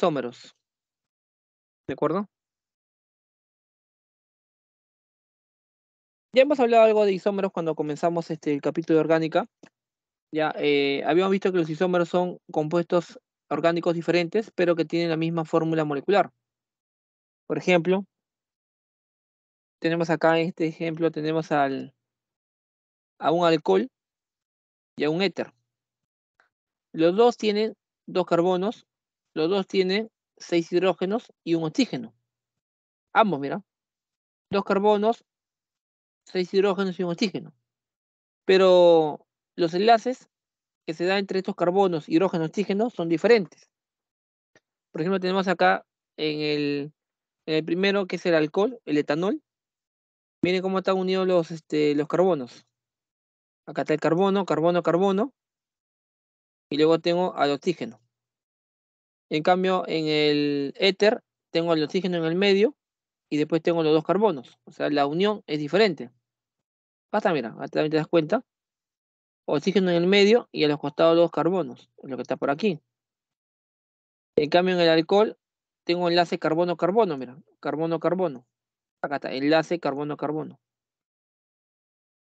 isómeros. ¿De acuerdo? Ya hemos hablado algo de isómeros cuando comenzamos este, el capítulo de orgánica. Ya eh, habíamos visto que los isómeros son compuestos orgánicos diferentes, pero que tienen la misma fórmula molecular. Por ejemplo, tenemos acá en este ejemplo, tenemos al, a un alcohol y a un éter. Los dos tienen dos carbonos los dos tienen seis hidrógenos y un oxígeno. Ambos, mira. Dos carbonos, seis hidrógenos y un oxígeno. Pero los enlaces que se dan entre estos carbonos, hidrógeno, oxígeno son diferentes. Por ejemplo, tenemos acá en el, primero, que es el alcohol, el etanol. Miren cómo están unidos los, este, los carbonos. Acá está el carbono, carbono, carbono. Y luego tengo al oxígeno. En cambio, en el éter tengo el oxígeno en el medio y después tengo los dos carbonos. O sea, la unión es diferente. Basta, mira, también te das cuenta. Oxígeno en el medio y a los costados dos carbonos, lo que está por aquí. En cambio, en el alcohol tengo enlace carbono-carbono, mira, carbono-carbono. Acá está, enlace carbono-carbono.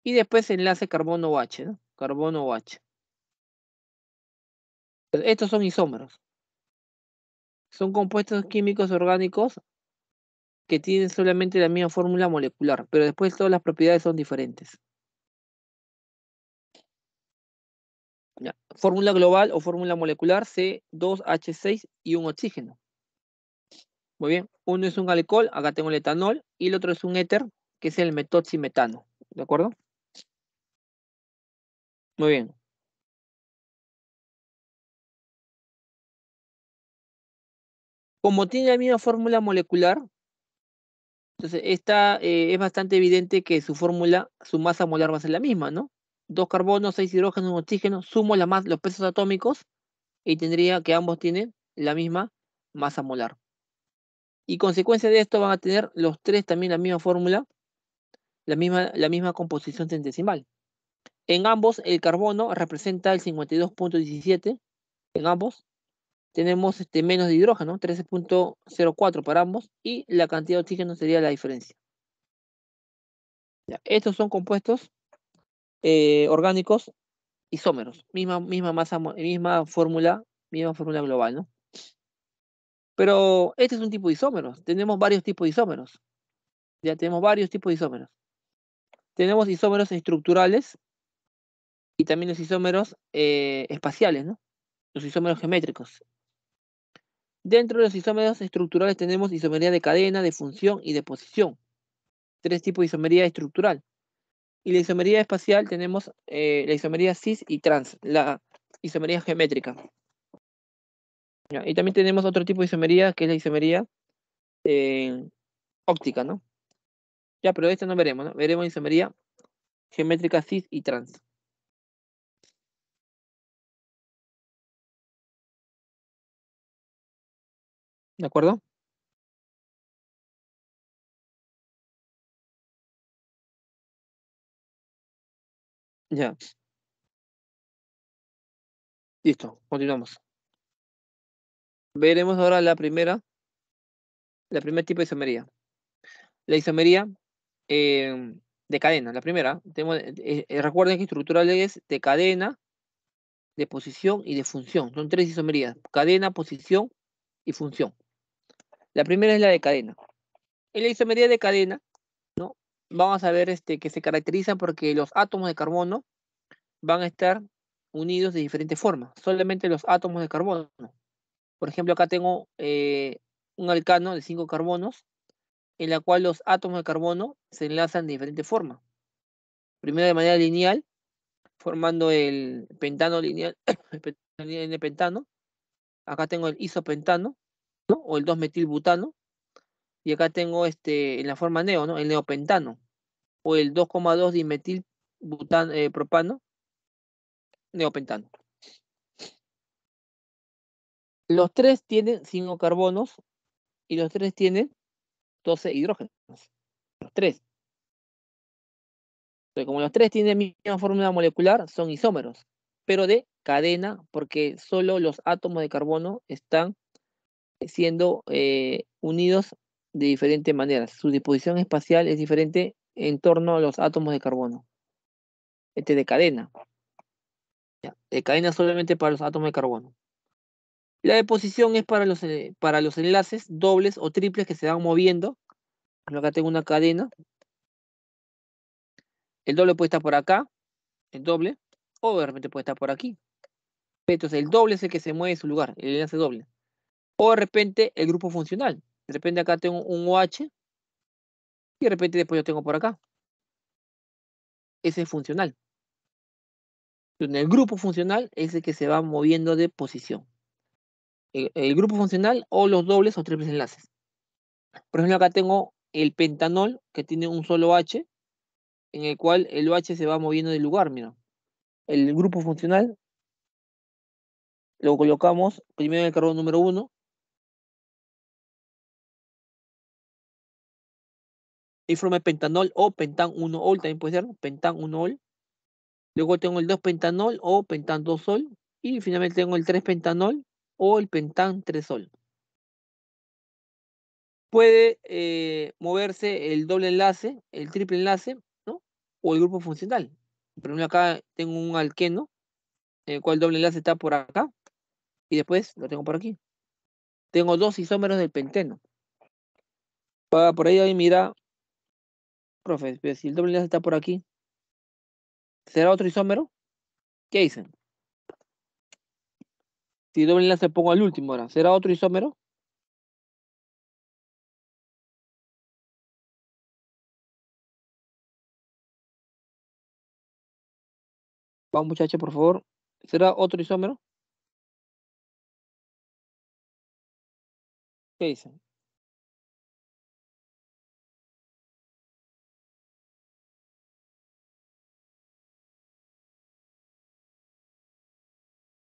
Y después enlace carbono h ¿no? h Estos son isómeros son compuestos químicos orgánicos que tienen solamente la misma fórmula molecular, pero después todas las propiedades son diferentes. Fórmula global o fórmula molecular C2H6 y un oxígeno. Muy bien, uno es un alcohol, acá tengo el etanol, y el otro es un éter, que es el metoximetano. ¿De acuerdo? Muy bien. como tiene la misma fórmula molecular, entonces esta eh, es bastante evidente que su fórmula, su masa molar va a ser la misma, ¿no? Dos carbonos, seis hidrógenos, un oxígeno, sumo la los pesos atómicos y tendría que ambos tienen la misma masa molar. Y consecuencia de esto van a tener los tres también la misma fórmula, la misma, la misma composición centesimal. En ambos, el carbono representa el 52.17, en ambos, tenemos este, menos de hidrógeno, 13.04 para ambos, y la cantidad de oxígeno sería la diferencia. estos son compuestos eh, orgánicos isómeros, misma, misma masa, misma fórmula, misma fórmula global, ¿no? Pero este es un tipo de isómeros, tenemos varios tipos de isómeros. Ya tenemos varios tipos de isómeros. Tenemos isómeros estructurales y también los isómeros eh, espaciales, Los isómeros geométricos, Dentro de los isómeros estructurales tenemos isomería de cadena, de función y de posición. Tres tipos de isomería estructural. Y la isomería espacial tenemos eh, la isomería cis y trans, la isomería geométrica. y también tenemos otro tipo de isomería que es la isomería eh, óptica, ¿no? Ya, pero esta no veremos, ¿no? Veremos isomería geométrica cis y trans. ¿De acuerdo? Ya, listo, continuamos. Veremos ahora la primera, la primer tipo de isomería. La isomería em, de cadena, la primera. Eh, eh, recuerden que estructural es de cadena, de posición y de función. Son tres isomerías, cadena, posición y función. La primera es la de cadena. En la isomería de cadena, ¿no? Vamos a ver este, que se caracteriza porque los átomos de carbono van a estar unidos de diferentes formas. Solamente los átomos de carbono. Por ejemplo, acá tengo eh, un alcano de cinco carbonos, en la cual los átomos de carbono se enlazan de diferentes formas. Primero de manera lineal, formando el pentano lineal, el pentano. Acá tengo el isopentano, o el 2-metilbutano. Y acá tengo este, en la forma neo, ¿no? El neopentano. O el 2,2 dimetilbutano eh, propano, neopentano. Los tres tienen 5 carbonos y los tres tienen 12 hidrógenos. Los tres. Entonces, como los tres tienen la misma fórmula molecular, son isómeros, pero de cadena, porque solo los átomos de carbono están siendo eh, unidos de diferentes maneras. Su disposición espacial es diferente en torno a los átomos de carbono. Este de cadena. De cadena solamente para los átomos de carbono. La deposición es para los, eh, para los enlaces dobles o triples que se van moviendo. Acá tengo una cadena. El doble puede estar por acá, el doble, o de repente puede estar por aquí. Entonces el doble es el que se mueve en su lugar, el enlace doble. O de repente el grupo funcional. De repente acá tengo un OH y de repente después yo tengo por acá. Ese es funcional. En el grupo funcional es el que se va moviendo de posición. El, grupo funcional o los dobles o triples enlaces. Por ejemplo, acá tengo el pentanol que tiene un solo H, en el cual el OH se va moviendo de lugar, mira. El grupo funcional lo colocamos primero en el carbono número 1, pentanol o pentan 1-ol, también puede ser pentan 1-ol. Luego tengo el 2-pentanol o pentan 2-ol. Y finalmente tengo el 3-pentanol o el pentan 3-ol. Puede eh, moverse el doble enlace, el triple enlace, ¿no? O el grupo funcional. Primero acá tengo un alqueno, el cual doble enlace está por acá. Y después lo tengo por aquí. Tengo dos isómeros del penteno. Por ahí, ahí mira Profe, pues, si el doble enlace está por aquí, ¿será otro isómero? ¿Qué dicen? Si el doble enlace pongo al último ahora, ¿será otro isómero? Vamos muchachos, por favor. ¿Será otro isómero? ¿Qué dicen?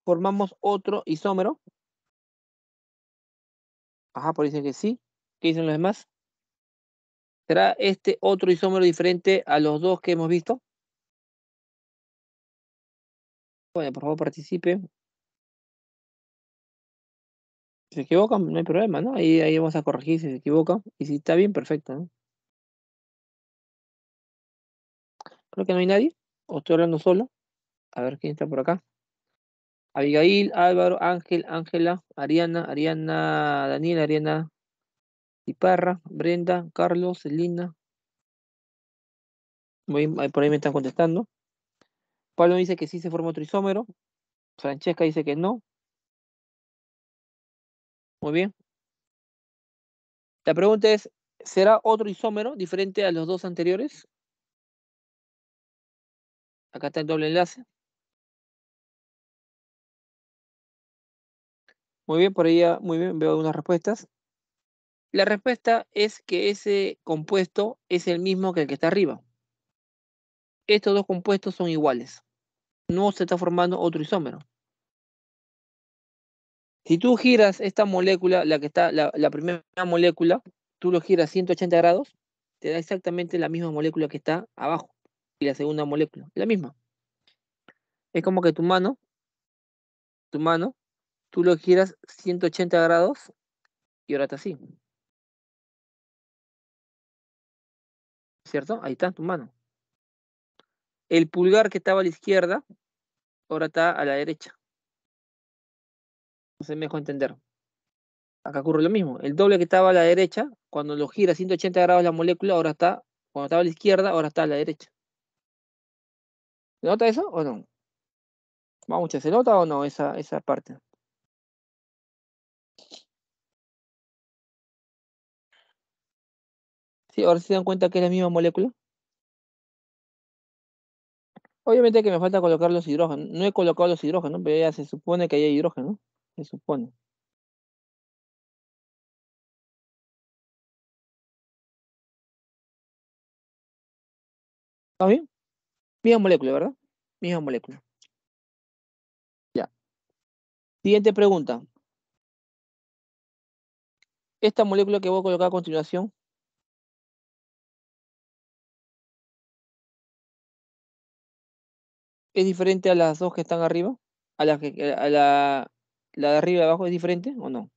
formamos otro isómero. Ajá, por pues dicen que sí. ¿Qué dicen los demás? ¿Será este otro isómero diferente a los dos que hemos visto? Bueno, por favor participe. Si se equivocan, no hay problema, ¿no? Ahí, vamos a corregir si se equivocan. Y si está bien, perfecto, Creo que no hay nadie. O estoy hablando solo. A ver quién está por acá. Abigail, Álvaro, Ángel, Ángela, Ariana, Ariana, Daniel, Ariana Iparra, Brenda, Carlos, Lina. por ahí me están contestando. Pablo dice que sí se forma otro isómero. Francesca dice que no. Muy bien. La pregunta es, ¿será otro isómero diferente a los dos anteriores? Acá está el doble enlace. Muy bien, por ahí muy bien, veo algunas respuestas. La respuesta es que ese compuesto es el mismo que el que está arriba. Estos dos compuestos son iguales. No se está formando otro isómero. Si tú giras esta molécula, la que está, la, la, primera molécula, tú lo giras 180 grados, te da exactamente la misma molécula que está abajo. Y la segunda molécula, la misma. Es como que tu mano, tu mano, tú lo giras 180 grados y ahora está así. ¿Cierto? Ahí está tu mano. El pulgar que estaba a la izquierda, ahora está a la derecha. No se me dejó entender. Acá ocurre lo mismo. El doble que estaba a la derecha, cuando lo gira 180 grados la molécula, ahora está, cuando estaba a la izquierda, ahora está a la derecha. ¿Se nota eso o no? Vamos, ¿se nota o no esa, esa parte? ahora se dan cuenta que es la misma molécula. Obviamente que me falta colocar los hidrógenos. No he colocado los hidrógenos, pero ya se supone que hay hidrógeno. Se supone. ¿Está bien? Misma molécula, ¿verdad? Misma molécula. Ya. Siguiente pregunta. Esta molécula que voy a colocar a continuación es diferente a las dos que están arriba? ¿A la, a la, de arriba y abajo es diferente o no?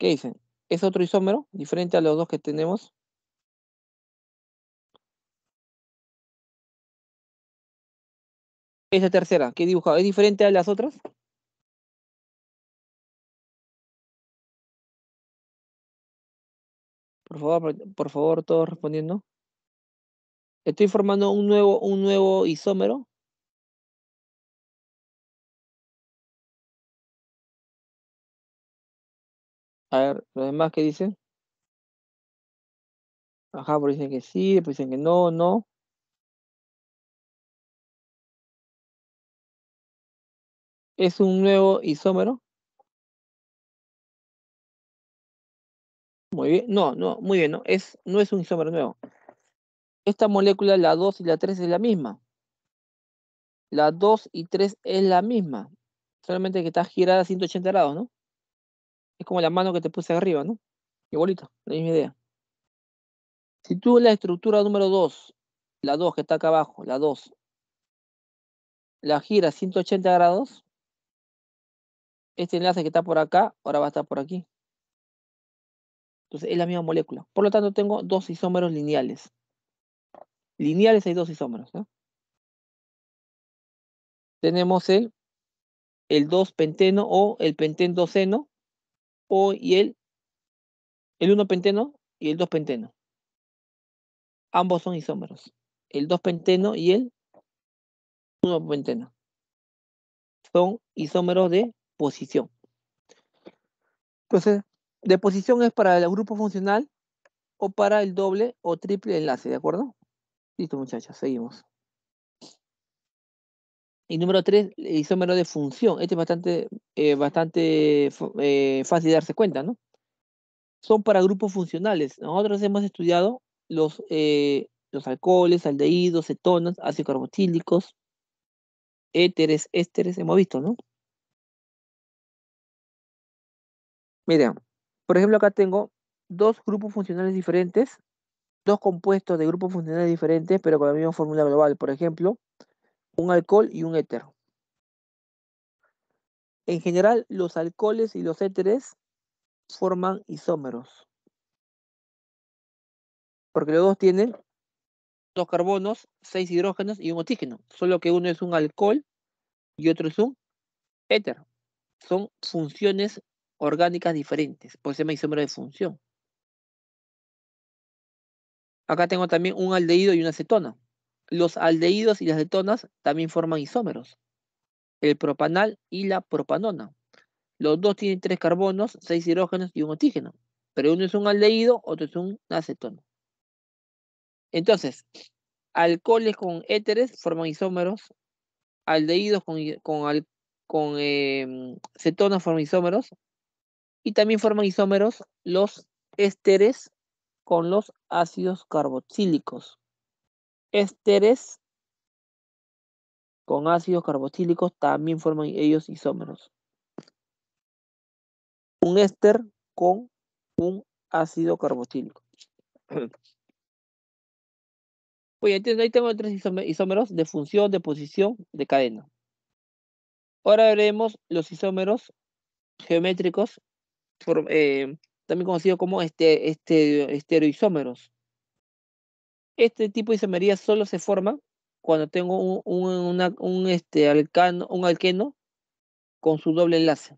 ¿Qué dicen? ¿Es otro isómero diferente a los dos que tenemos? Esa tercera que he dibujado, ¿es diferente a las otras? Por favor, por favor, todos respondiendo estoy formando un nuevo, un nuevo isómero. A ver, los demás que dicen. Ajá, por dicen que sí, dicen que no, no. Es un nuevo isómero. Muy bien, no, no, muy bien, no, es, no es un isómero nuevo. Esta molécula, la 2 y la 3 es la misma. La 2 y 3 es la misma. Solamente que está girada a 180 grados, ¿no? Es como la mano que te puse arriba, ¿no? Igualito, la misma idea. Si tú la estructura número 2, la 2 que está acá abajo, la 2, la gira 180 grados, este enlace que está por acá, ahora va a estar por aquí. Entonces es la misma molécula. Por lo tanto, tengo dos isómeros lineales lineales hay dos isómeros. ¿no? Tenemos el, el 2-penteno o el pentendoceno o y el, el 1-penteno y el 2-penteno. Ambos son isómeros. El 2-penteno y el 1-penteno. Son isómeros de posición. Entonces, de posición es para el grupo funcional o para el doble o triple enlace, ¿de acuerdo? Listo, muchachos, seguimos. Y número tres, el isómero de función. Este es bastante, eh, bastante eh, fácil de darse cuenta, ¿no? Son para grupos funcionales. Nosotros hemos estudiado los, eh, los alcoholes, aldehídos, cetonas, ácidos carboxílicos, éteres, ésteres, hemos visto, ¿no? Miren, por ejemplo, acá tengo dos grupos funcionales diferentes dos compuestos de grupos funcionales diferentes, pero con la misma fórmula global. Por ejemplo, un alcohol y un éter. En general, los alcoholes y los éteres forman isómeros. Porque los dos tienen dos carbonos, seis hidrógenos y un oxígeno. Solo que uno es un alcohol y otro es un éter. Son funciones orgánicas diferentes. Por eso se llama isómero de función. Acá tengo también un aldehído y una acetona. Los aldehídos y las acetonas también forman isómeros. El propanal y la propanona. Los dos tienen tres carbonos, seis hidrógenos y un oxígeno. Pero uno es un aldehído, otro es un acetona. Entonces, alcoholes con éteres forman isómeros. Aldehídos con, con, em, cetonas forman isómeros. Y también forman isómeros los ésteres con los ácidos carboxílicos. Ésteres con ácidos carboxílicos también forman ellos isómeros. Un éster con un ácido carboxílico. Oye, pues, ahí tengo tres isómeros de función, de posición, de cadena. Ahora veremos los isómeros geométricos eh, también conocido como este, este, estereoisómeros. Este tipo de isomería solo se forma cuando tengo un, este, alcano, un alqueno con su doble enlace.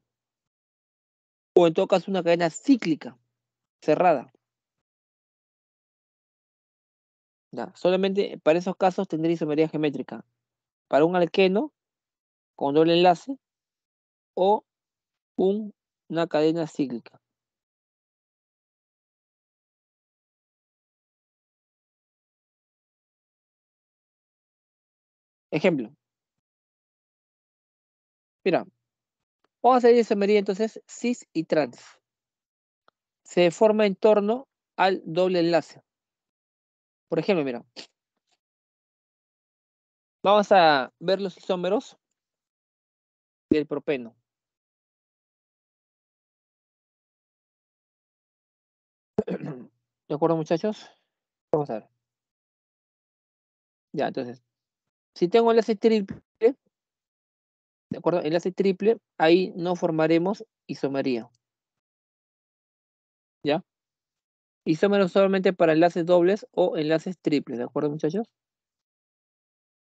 O en todo caso una cadena cíclica, cerrada. solamente para esos casos tendría isomería geométrica. Para un alqueno con doble enlace o un, una cadena cíclica. Ejemplo. Mira, vamos a hacer medida entonces cis y trans. Se forma en torno al doble enlace. Por ejemplo, mira. Vamos a ver los isómeros del propeno. ¿De acuerdo, muchachos? Vamos a ver. Ya, entonces, si tengo enlace triple, ¿de acuerdo? Enlace triple, ahí no formaremos isomería. ¿Ya? Isómeros solamente para enlaces dobles o enlaces triples, ¿de acuerdo, muchachos?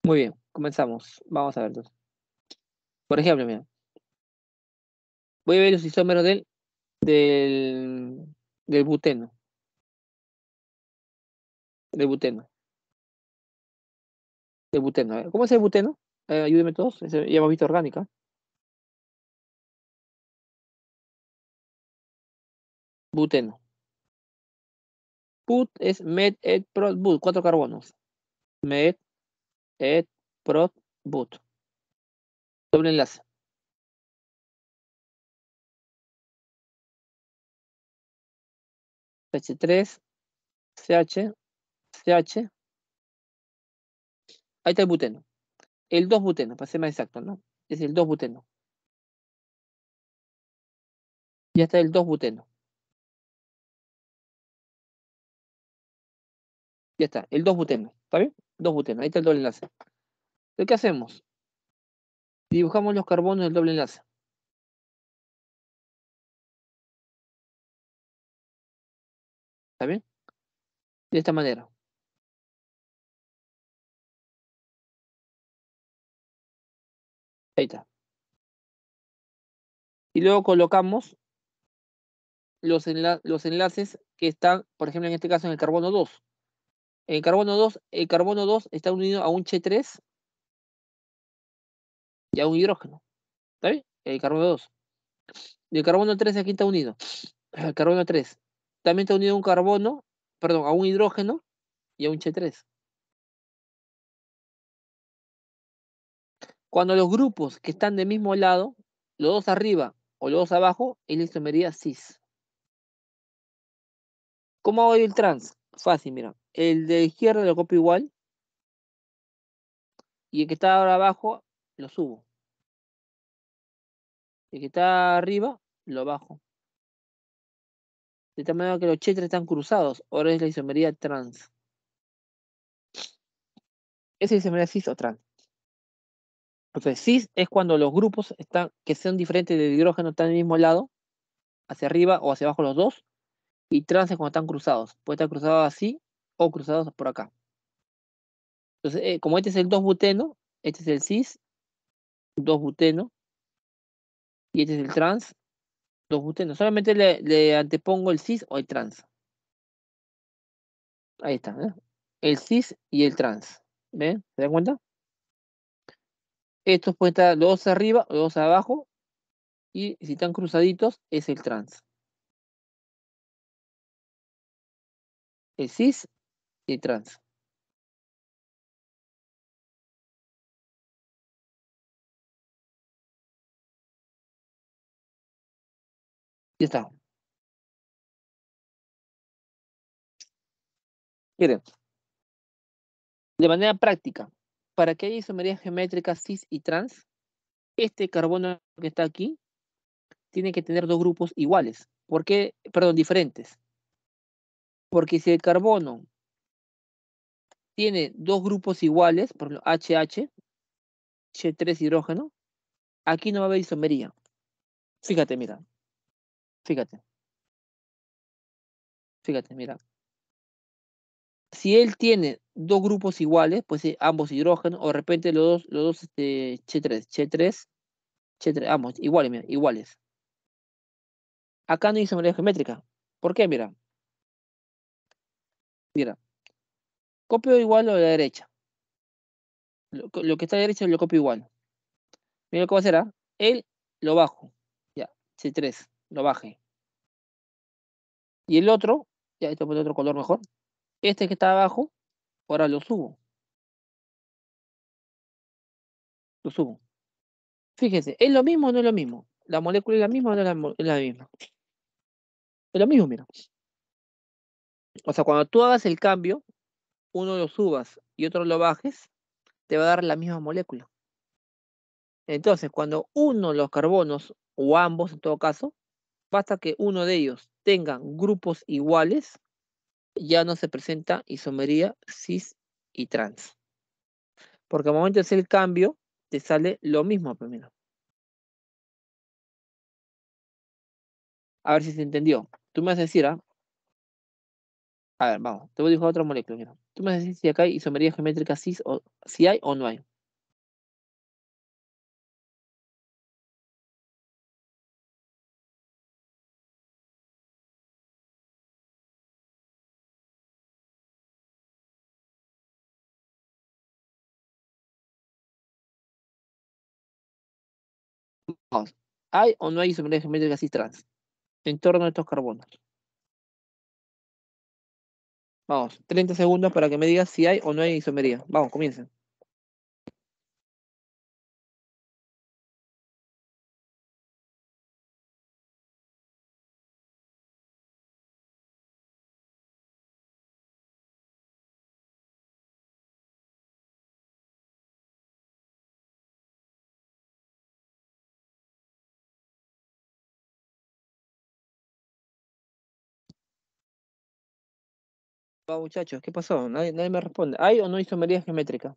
Muy bien, comenzamos. Vamos a ver entonces. Por ejemplo, mira. Voy a ver los isómeros del, del, del buteno. Del buteno de buteno. ¿Cómo es el buteno? Eh, ayúdenme todos, es visto orgánica. Buteno. Put es met, et, prot, but, cuatro carbonos. Met, et, prot, but. Doble enlace. H3, CH, CH, Ahí está el buteno. El 2-buteno, para ser más exacto, ¿no? Es el 2-buteno. Ya está el 2-buteno. Ya está, el 2-buteno. ¿Está bien? 2-buteno. Ahí está el doble enlace. ¿Qué hacemos? Dibujamos los carbonos del doble enlace. ¿Está bien? De esta manera. Ahí está. Y luego colocamos los, enlaces que están, por ejemplo, en este caso en el carbono 2. En el carbono 2, el carbono 2 está unido a un h 3 y a un hidrógeno. ¿Está bien? El carbono 2. Y el carbono 3 aquí está unido. El carbono 3. También está unido a un carbono, perdón, a un hidrógeno y a un h 3 Cuando los grupos que están del mismo lado, los dos arriba o los dos abajo, es la isomería cis. ¿Cómo hago el trans? Fácil, mira. El de izquierda lo copio igual. Y el que está ahora abajo, lo subo. El que está arriba, lo bajo. De tal manera que los chetres están cruzados. Ahora es la isomería trans. ¿Es isomería cis o trans? Entonces, cis es cuando los grupos están, que sean diferentes de hidrógeno están en el mismo lado, hacia arriba o hacia abajo los dos, y trans es cuando están cruzados. Puede estar cruzado así o cruzados por acá. Entonces, eh, como este es el 2-buteno, este es el cis, 2-buteno, y este es el trans, 2-buteno. Solamente le, antepongo el cis o el trans. Ahí está, ¿eh? El cis y el trans. ¿Ven? ¿Se dan cuenta? Estos pueden estar los dos arriba, los dos abajo. Y si están cruzaditos, es el trans. El cis y trans. Ya está. de manera práctica, para que haya isomerías geométricas cis y trans, este carbono que está aquí tiene que tener dos grupos iguales. ¿Por qué? Perdón, diferentes. Porque si el carbono tiene dos grupos iguales, por ejemplo, HH, H3 hidrógeno, aquí no va a haber isomería. Fíjate, mira. Fíjate. Fíjate, mira si él tiene dos grupos iguales, pues eh, ambos hidrógenos, o de repente los dos, los dos este, 3 h 3 3 ambos iguales, iguales. Acá no hice manera geométrica. ¿Por qué? Mira. Mira. Copio igual lo de la derecha. Lo, que está a la derecha lo copio igual. Mira cómo será. ¿ah? Él lo bajo. Ya, C3, lo baje. Y el otro, ya, esto pone otro color mejor. Este que está abajo, ahora lo subo. Lo subo. Fíjense, ¿es lo mismo o no es lo mismo? ¿La molécula es la misma o no es la, misma? Es lo mismo, mira. O sea, cuando tú hagas el cambio, uno lo subas y otro lo bajes, te va a dar la misma molécula. Entonces, cuando uno de los carbonos, o ambos en todo caso, basta que uno de ellos tenga grupos iguales, ya no se presenta isomería cis y trans. Porque al momento de hacer el cambio, te sale lo mismo primero. A ver si se entendió. Tú me vas a decir, ¿ah? A ver, vamos. Te voy a dibujar otra molécula, Tú me vas a decir si acá hay isomería geométrica cis o si hay o no hay. Vamos, ¿Hay o no hay isomería de así trans en torno a estos carbonos? Vamos, 30 segundos para que me digas si hay o no hay isomería. Vamos, comiencen. muchachos, ¿qué pasó? Nadie, me responde. ¿Hay o no isomería geométrica?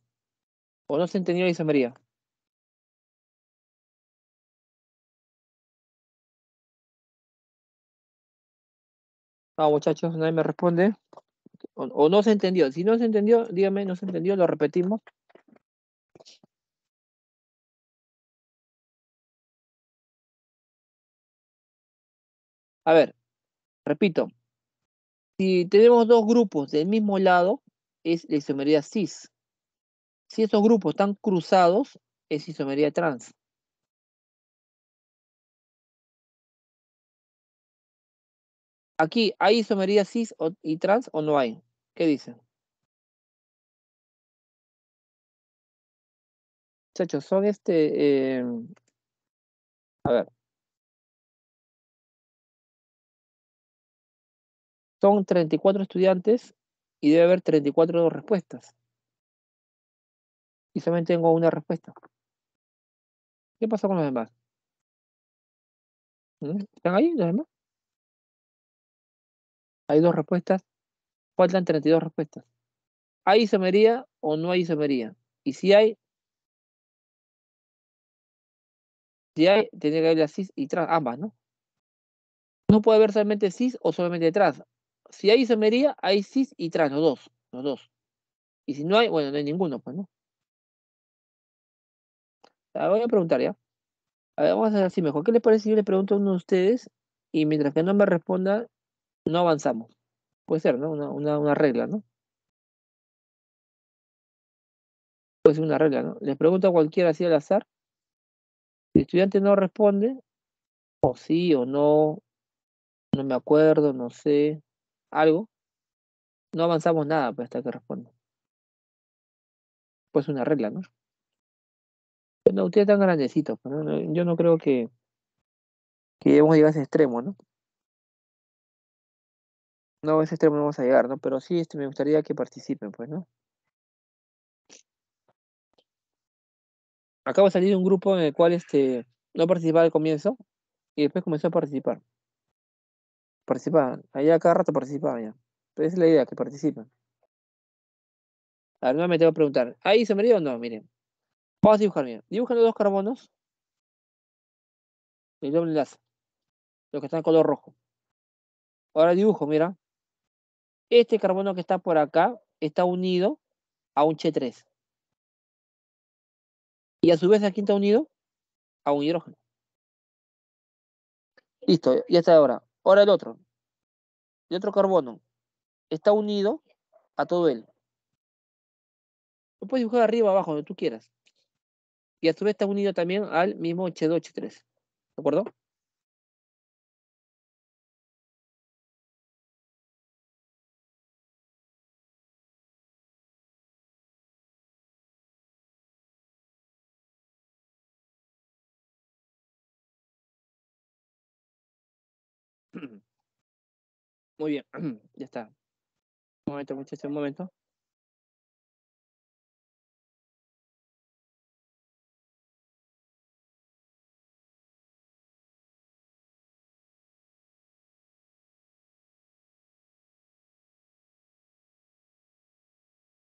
¿O no se entendió la isomería? Ah, muchachos, nadie me responde. O, o, no se entendió. Si no se entendió, dígame, no se entendió, lo repetimos. A ver, repito, si tenemos dos grupos del mismo lado, es la isomería cis. Si esos grupos están cruzados, es isomería trans. Aquí, ¿hay isomería cis y trans o no hay? ¿Qué dicen? Muchachos, son este... Eh, a ver. Son 34 estudiantes y debe haber 34 respuestas. Y solamente tengo una respuesta. ¿Qué pasa con los demás? ¿Mm? ¿Están ahí los demás? Hay dos respuestas. Faltan 32 respuestas. ¿Hay isomería o no hay isomería? Y si hay, si hay, tiene que haber la cis y trans, ambas, ¿no? No puede haber solamente cis o solamente trans si hay isomería, hay cis y trans, los dos, los dos. Y si no hay, bueno, no hay ninguno, pues no. voy a preguntar ya. A ver, vamos a hacer así mejor. ¿Qué les parece si yo le pregunto a uno de ustedes y mientras que no me responda, no avanzamos? Puede ser, ¿no? Una, una, una regla, ¿no? Puede ser una regla, ¿no? Les pregunto a cualquiera así al azar. Si el estudiante no responde, o sí o no, no me acuerdo, no sé, algo, no avanzamos nada pues, hasta que responda. Pues una regla, ¿no? Pues, no, ustedes tan grandecitos, pero yo no creo que, que a llegar a ese extremo, ¿no? No, a ese extremo no vamos a llegar, ¿no? Pero sí este, me gustaría que participen, pues, ¿no? Acabo de salir de un grupo en el cual este, no participaba al comienzo y después comenzó a participar participaban. ahí cada rato participaban Pero esa es la idea, que participan. Ahora me tengo que preguntar, ¿ahí me dio o no? Miren. Vamos a dibujar, bien Dibujan los dos carbonos. El doble enlace. Los que están en color rojo. Ahora dibujo, mira. Este carbono que está por acá está unido a un Che3. Y a su vez aquí está unido a un hidrógeno. Listo, ya está ahora. Ahora el otro, el otro carbono, está unido a todo él. Lo puedes dibujar arriba, abajo, donde tú quieras. Y a su vez está unido también al mismo H2H3. ¿De acuerdo? Muy bien, ya está. Un momento, muchachos, un momento.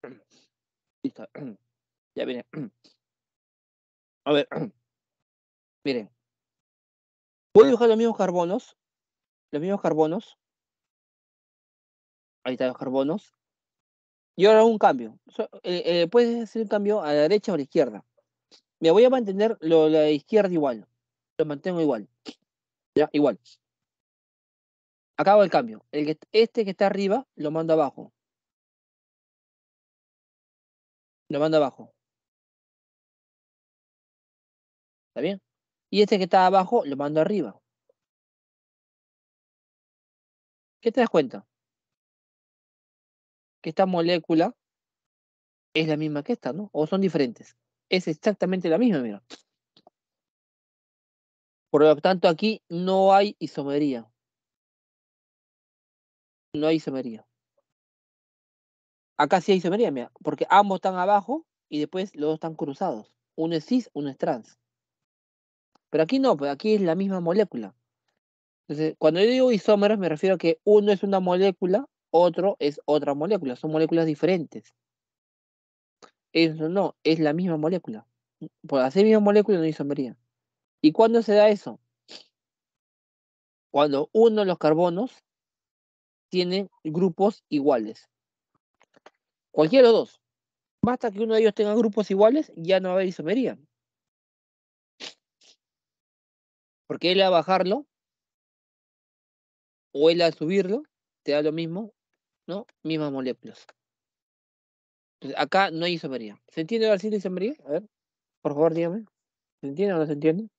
Listo. Ya viene. A ver. Miren. Voy a dibujar los mismos carbonos. Los mismos carbonos ahí están los carbonos. Y ahora un cambio. Eh, eh, puedes hacer un cambio a la derecha o a la izquierda. Me voy a mantener lo, la izquierda igual. Lo mantengo igual. Ya, igual. Acabo el cambio. El este que está arriba lo mando abajo. Lo mando abajo. ¿Está bien? Y este que está abajo lo mando arriba. ¿Qué te das cuenta? que esta molécula es la misma que esta, ¿no? O son diferentes. Es exactamente la misma, mira. Por lo tanto, aquí no hay isomería. No hay isomería. Acá sí hay isomería, mira, porque ambos están abajo y después los dos están cruzados. Uno es cis, uno es trans. Pero aquí no, pues aquí es la misma molécula. Entonces, cuando yo digo isómeros, me refiero a que uno es una molécula otro es otra molécula, son moléculas diferentes. Eso no, es la misma molécula. Por hacer misma molécula no hay isomería. ¿Y cuándo se da eso? Cuando uno de los carbonos tiene grupos iguales. Cualquiera de los dos. Basta que uno de ellos tenga grupos iguales, ya no va a haber isomería. Porque él a bajarlo o él a subirlo, te da lo mismo, ¿no? Mismas moléculas. Entonces, acá no hay isomería. ¿Se entiende la isomería? A ver, por favor, dígame. ¿Se entiende o no se entiende?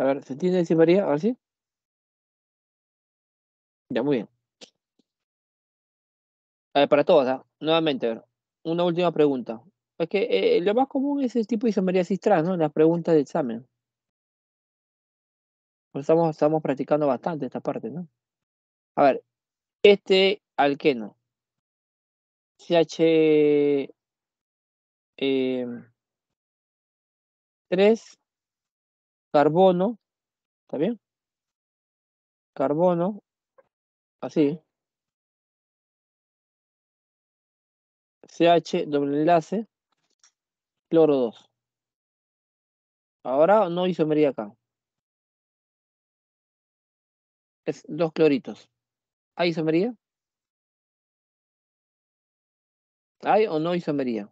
A ver, ¿se entiende, si María? A ver Ya, muy bien. A ver, para todos, ¿ah? nuevamente, una última pregunta. Es que eh, eh, lo más común es el tipo de isomería Cistras ¿no? Las preguntas de examen. estamos, estamos practicando bastante esta parte, ¿no? A ver, este alqueno. CH3 eh, carbono, ¿está bien? Carbono, así. CH, doble enlace, cloro 2. Ahora no isomería acá. Es dos cloritos. ¿Hay isomería? ¿Hay o no isomería?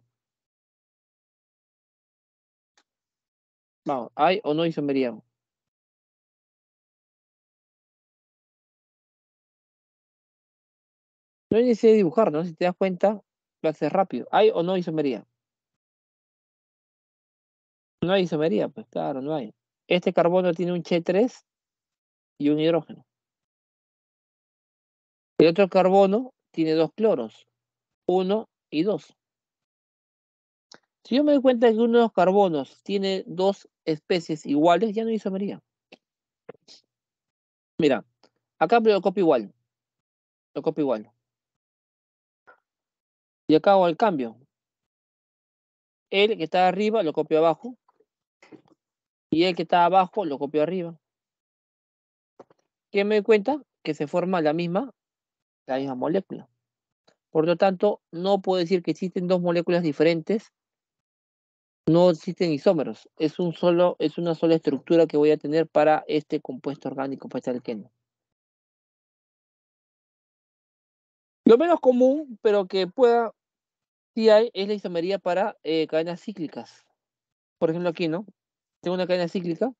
hay o no isomería? No hay necesidad de dibujar, ¿no? Si te das cuenta, lo haces rápido. ¿Hay o no isomería? No hay isomería, pues claro, no hay. Este carbono tiene un Che3 y un hidrógeno. El otro carbono tiene dos cloros, uno y dos. Si yo me doy cuenta que uno de los carbonos tiene dos especies iguales, ya no isomería. Mira, acá lo copio igual. Lo copio igual. Y acá hago el cambio. El que está arriba lo copio abajo. Y el que está abajo lo copio arriba. ¿Qué me doy cuenta? Que se forma la misma, la misma molécula. Por lo tanto, no puedo decir que existen dos moléculas diferentes no existen isómeros, es, un solo, es una sola estructura que voy a tener para este compuesto orgánico, para este alqueno. Lo menos común, pero que pueda, sí hay, es la isomería para eh, cadenas cíclicas. Por ejemplo, aquí, ¿no? Tengo una cadena cíclica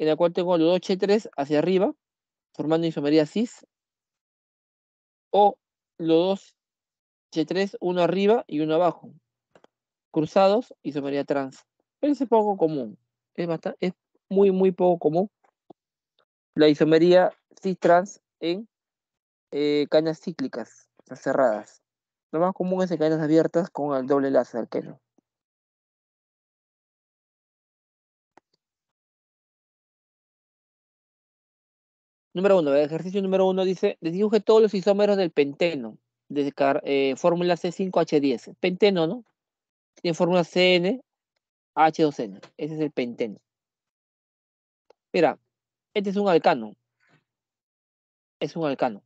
en la cual tengo los dos h 3 hacia arriba, formando isomería cis, o los dos h 3 uno arriba y uno abajo, cruzados y trans. Pero es poco común, es, muy, muy poco común la isomería cis-trans en eh, cañas cíclicas, cerradas. Lo más común es en cañas abiertas con el doble enlace del alqueno. Número uno, el ejercicio número uno dice, desdibuje todos los isómeros del penteno, de eh, fórmula C5H10. Penteno, ¿no? tiene fórmula CN H2N. Ese es el penteno. Mira, este es un alcano. Es un alcano.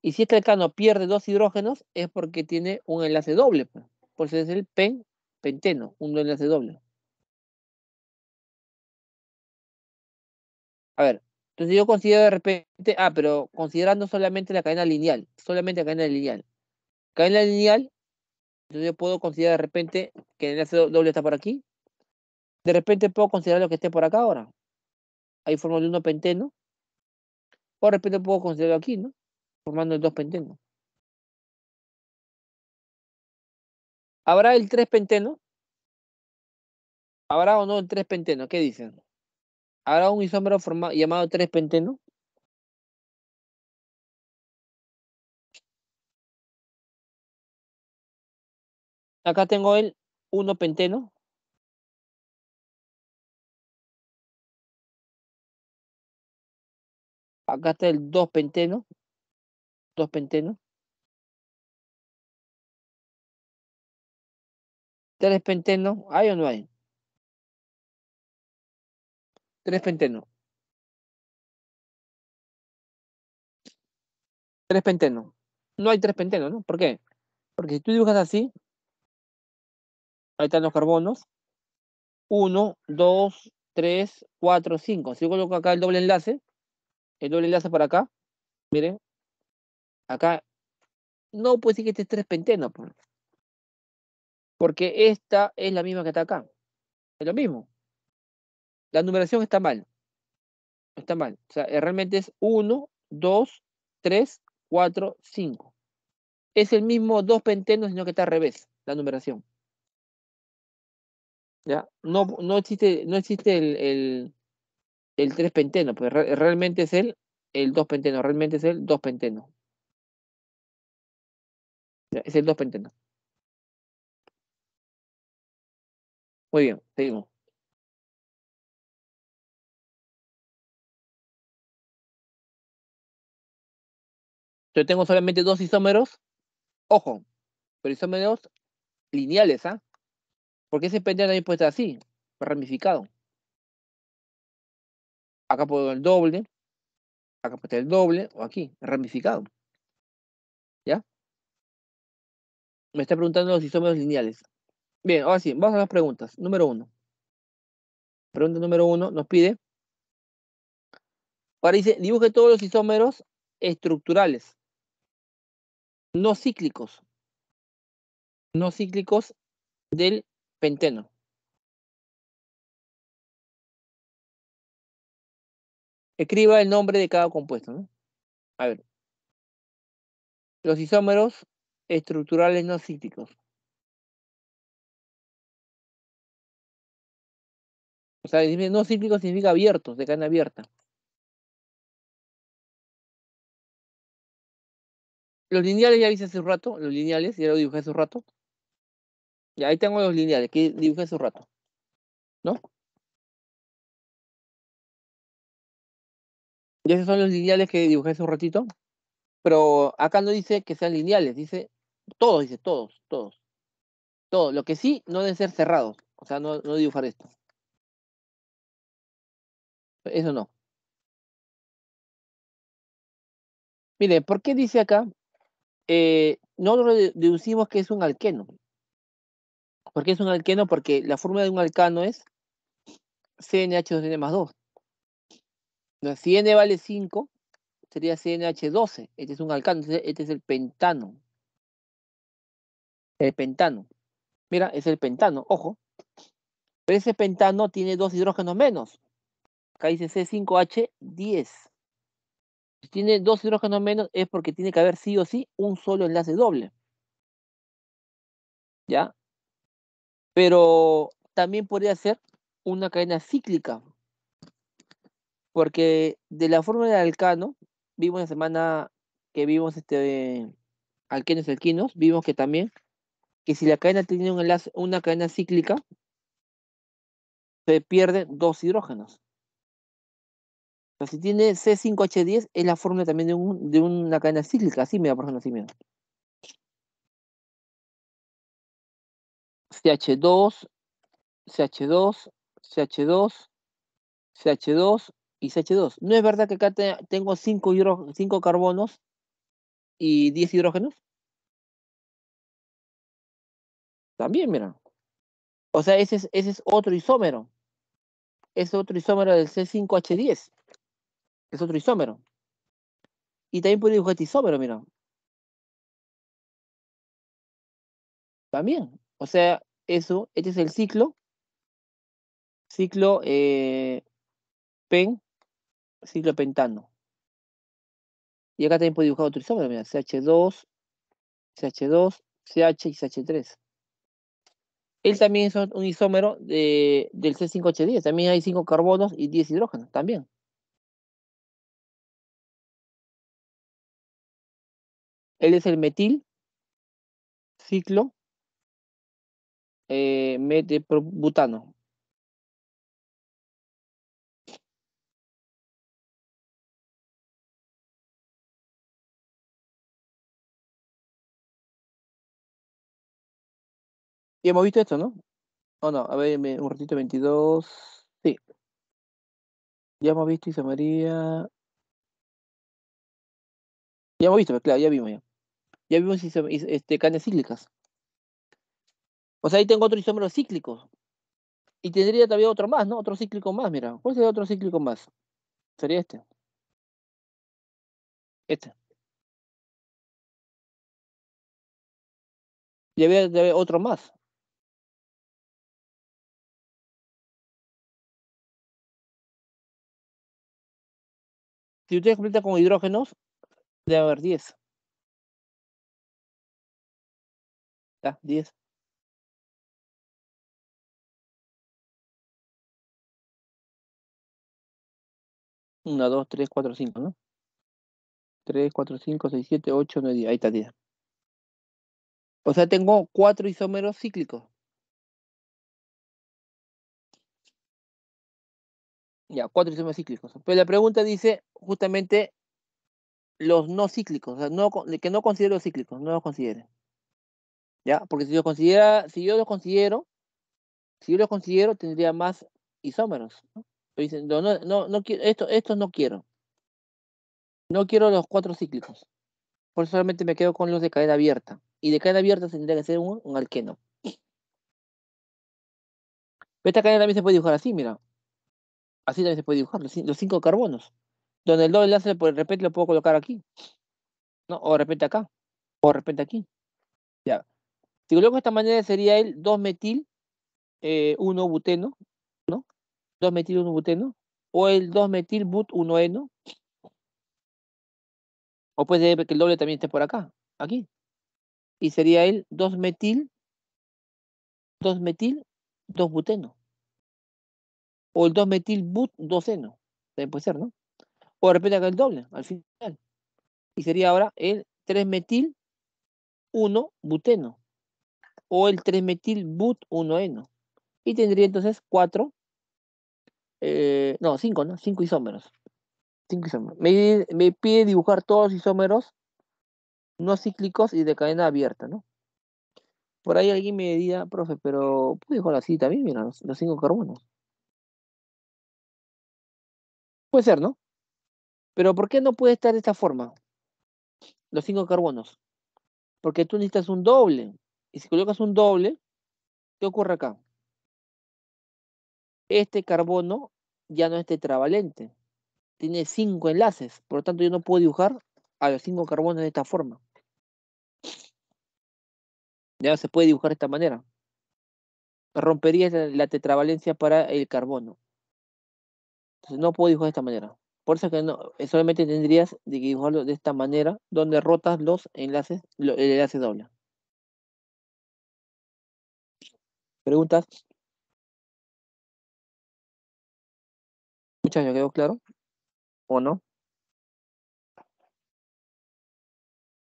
Y si este alcano pierde dos hidrógenos es porque tiene un enlace doble. Pues. Por eso es el pen, penteno, un enlace doble. A ver, entonces yo considero de repente, ah, pero considerando solamente la cadena lineal, solamente la cadena lineal. Cadena lineal entonces yo puedo considerar de repente que el enlace doble está por aquí. De repente puedo considerar lo que esté por acá ahora. Ahí de uno penteno. O de repente puedo considerarlo aquí, ¿no? Formando el dos penteno. ¿Habrá el tres penteno? ¿Habrá o no el tres penteno? ¿Qué dicen? ¿Habrá un isómero llamado tres penteno? Acá tengo el 1 penteno. Acá está el 2 penteno. 2 penteno. 3 penteno. ¿Hay o no hay? 3 penteno. 3 penteno. No hay 3 penteno, ¿no? ¿Por qué? Porque si tú dibujas así, Ahí están los carbonos. 1, 2, 3, 4, 5. Si yo coloco acá el doble enlace, el doble enlace para acá, miren, acá no puede ser que este es 3 penteno, pues, porque esta es la misma que está acá. Es lo mismo. La numeración está mal. Está mal. O sea, realmente es 1, 2, 3, 4, 5. Es el mismo 2 pentenos, sino que está al revés, la numeración. ¿ya? No, no existe, no existe el, el, 3 penteno, pues realmente es el, el 2 penteno, realmente es el 2 penteno. Es el 2 penteno. Muy bien, seguimos. Yo tengo solamente dos isómeros, ojo, pero isómeros lineales, ¿ah? Porque ese pendiente también puede estar así, pues ramificado. Acá puedo el doble, acá puede estar el doble, o aquí, ramificado. ¿Ya? Me está preguntando los isómeros lineales. Bien, ahora sí, vamos a las preguntas. Número uno. Pregunta número uno nos pide. Ahora dice, dibuje todos los isómeros estructurales, no cíclicos, no cíclicos del Penteno. Escriba el nombre de cada compuesto, ¿no? A ver. Los isómeros estructurales no cíclicos. O sea, no cíclicos significa abiertos, de cadena abierta. Los lineales ya viste hace un rato, los lineales, ya lo dibujé hace un rato. Y ahí tengo los lineales que dibujé hace un rato. ¿No? Y esos son los lineales que dibujé hace un ratito. Pero acá no dice que sean lineales, dice todos, dice todos, todos. Todos. Lo que sí, no deben ser cerrados. O sea, no, no dibujar esto. Eso no. Mire, ¿por qué dice acá? Eh, no deducimos que es un alqueno. ¿Por qué es un alqueno? Porque la fórmula de un alcano es CNH2N más 2. si N vale 5, sería CNH12. Este es un alcano, este, este es el pentano. El pentano. Mira, es el pentano, ojo. Pero ese pentano tiene dos hidrógenos menos. Acá dice C5H10. Si tiene dos hidrógenos menos es porque tiene que haber sí o sí un solo enlace doble. ¿Ya? Pero también podría ser una cadena cíclica, porque de la fórmula de Alcano, vimos la semana que vimos este alquenos alquinos, vimos que también que si la cadena tiene una cadena cíclica, se pierden dos hidrógenos. si tiene C5H10, es la fórmula también de, una cadena cíclica, así me por ejemplo, así da. CH2, CH2, CH2, CH2 y CH2. ¿No es verdad que acá tengo 5 carbonos y 10 hidrógenos? También, mira. O sea, ese es, ese es otro isómero. Es otro isómero del C5H10. Es otro isómero. Y también puede dibujar este isómero, mira. También. O sea, eso, este es el ciclo, ciclo eh, pen, ciclo pentano. Y acá también puedo dibujar otro isómero, mira, CH2, CH2, CH y CH3. Él también es un isómero del C5H10. También hay 5 carbonos y 10 hidrógenos, también. Él es el metil, ciclo, eh, Butano. Y hemos visto esto, ¿no? O oh, no, a ver, un ratito, 22. Sí. Ya hemos visto Isa María. Ya hemos visto, claro, ya vimos ya. Ya vimos este, canes cíclicas. O sea, ahí tengo otro isómero cíclico. Y tendría todavía otro más, ¿no? Otro cíclico más, mira. ¿Cuál sería otro cíclico más? Sería este. Este. Y había, otro más. Si usted completan con hidrógenos, debe haber 10. Está, 10. 1, 2, 3, 4, 5, ¿no? 3, 4, 5, 6, 7, 8, 9, 10. Ahí está, 10. O sea, tengo cuatro isómeros cíclicos. Ya, cuatro isómeros cíclicos. Pero la pregunta dice justamente los no cíclicos, o sea, no, que no considero cíclicos, no los considere. ¿Ya? Porque si yo considera, si yo los considero, si yo los considero, tendría más isómeros. ¿no? Dicen, no, no, no, quiero, esto, estos no quiero. No quiero los cuatro cíclicos. Por eso solamente me quedo con los de cadena abierta. Y de cadena abierta tendría que ser un, un alqueno. Esta cadena también se puede dibujar así, mira. Así también se puede dibujar, los, cinco carbonos. Donde el doble enlace, por pues, de repente, lo puedo colocar aquí. ¿no? O de repente acá. O de repente aquí. Ya. Si coloco de esta manera, sería el 2-metil, 1-buteno, eh, 2-metil-1-buteno o el 2-metil-but-1-eno. O puede ser que el doble también esté por acá, aquí. Y sería el 2-metil, 2-metil, 2-buteno. O el 2-metil-but-2-eno. También puede ser, ¿no? O de repente acá el doble, al final. Y sería ahora el 3-metil, 1-buteno. O el 3-metil-but-1-eno. Y tendría entonces 4 eh, no, cinco, ¿no? Cinco isómeros. Cinco isómeros. Me, me, pide dibujar todos los isómeros no cíclicos y de cadena abierta, ¿no? Por ahí alguien me diría, profe, pero puedo dibujar así también, mira, los, los cinco carbonos. Puede ser, ¿no? Pero ¿por qué no puede estar de esta forma? Los cinco carbonos. Porque tú necesitas un doble. Y si colocas un doble, ¿qué ocurre acá? Este carbono ya no es tetravalente. Tiene cinco enlaces. Por lo tanto, yo no puedo dibujar a los cinco carbonos de esta forma. Ya no se puede dibujar de esta manera. Rompería la tetravalencia para el carbono. Entonces, no puedo dibujar de esta manera. Por eso que no, solamente tendrías que dibujarlo de esta manera, donde rotas los enlaces, el enlace doble. ¿Preguntas? ¿Ya ¿quedó claro? ¿O no?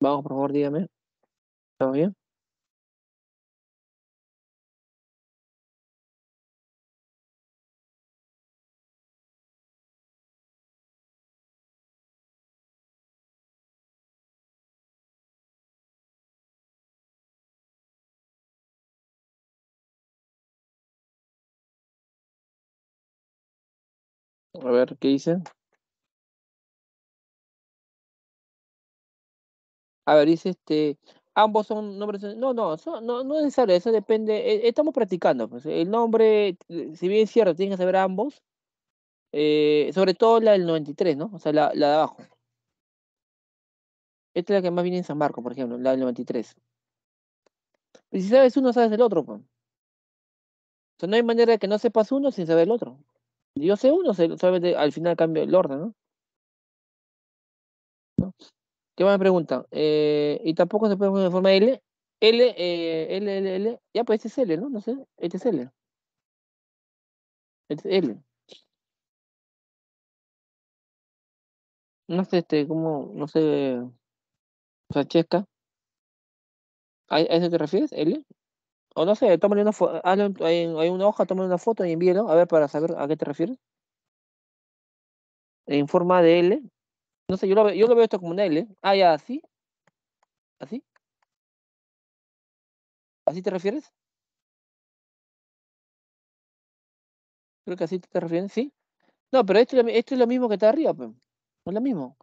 Vamos, por favor, dígame. ¿Estamos bien? A ver, ¿qué dice? A ver, dice este, ambos son nombres. No, no, no, no es necesario, eso depende. Eh, estamos practicando. Pues, el nombre, eh, si bien es cierto, tienes que saber ambos. Eh, sobre todo la del 93, ¿no? O sea, la, la de abajo. Esta es la que más viene en San Marco, por ejemplo, la del 93. Y si sabes uno, sabes el otro. Pues. O sea, no hay manera de que no sepas uno sin saber el otro. Yo sé uno, solamente al final cambia el orden, ¿no? ¿Qué más me preguntan? Eh, y tampoco se puede poner de forma L. L, eh, L, L, L. Ya, pues este es L, ¿no? No sé. Este es L. Este es L. No sé, este, cómo, no sé. Francesca. ¿A eso te refieres, L? O no sé, tómale una foto, ah, hay, una hoja, tómale una foto y envíelo, a ver para saber a qué te refieres. En forma de L. No sé, yo lo, yo lo veo esto como un L. Ah, ya, así. ¿Así? ¿Así te refieres? Creo que así te refieres, sí. No, pero esto, esto es lo mismo que está arriba, pues. No es lo mismo.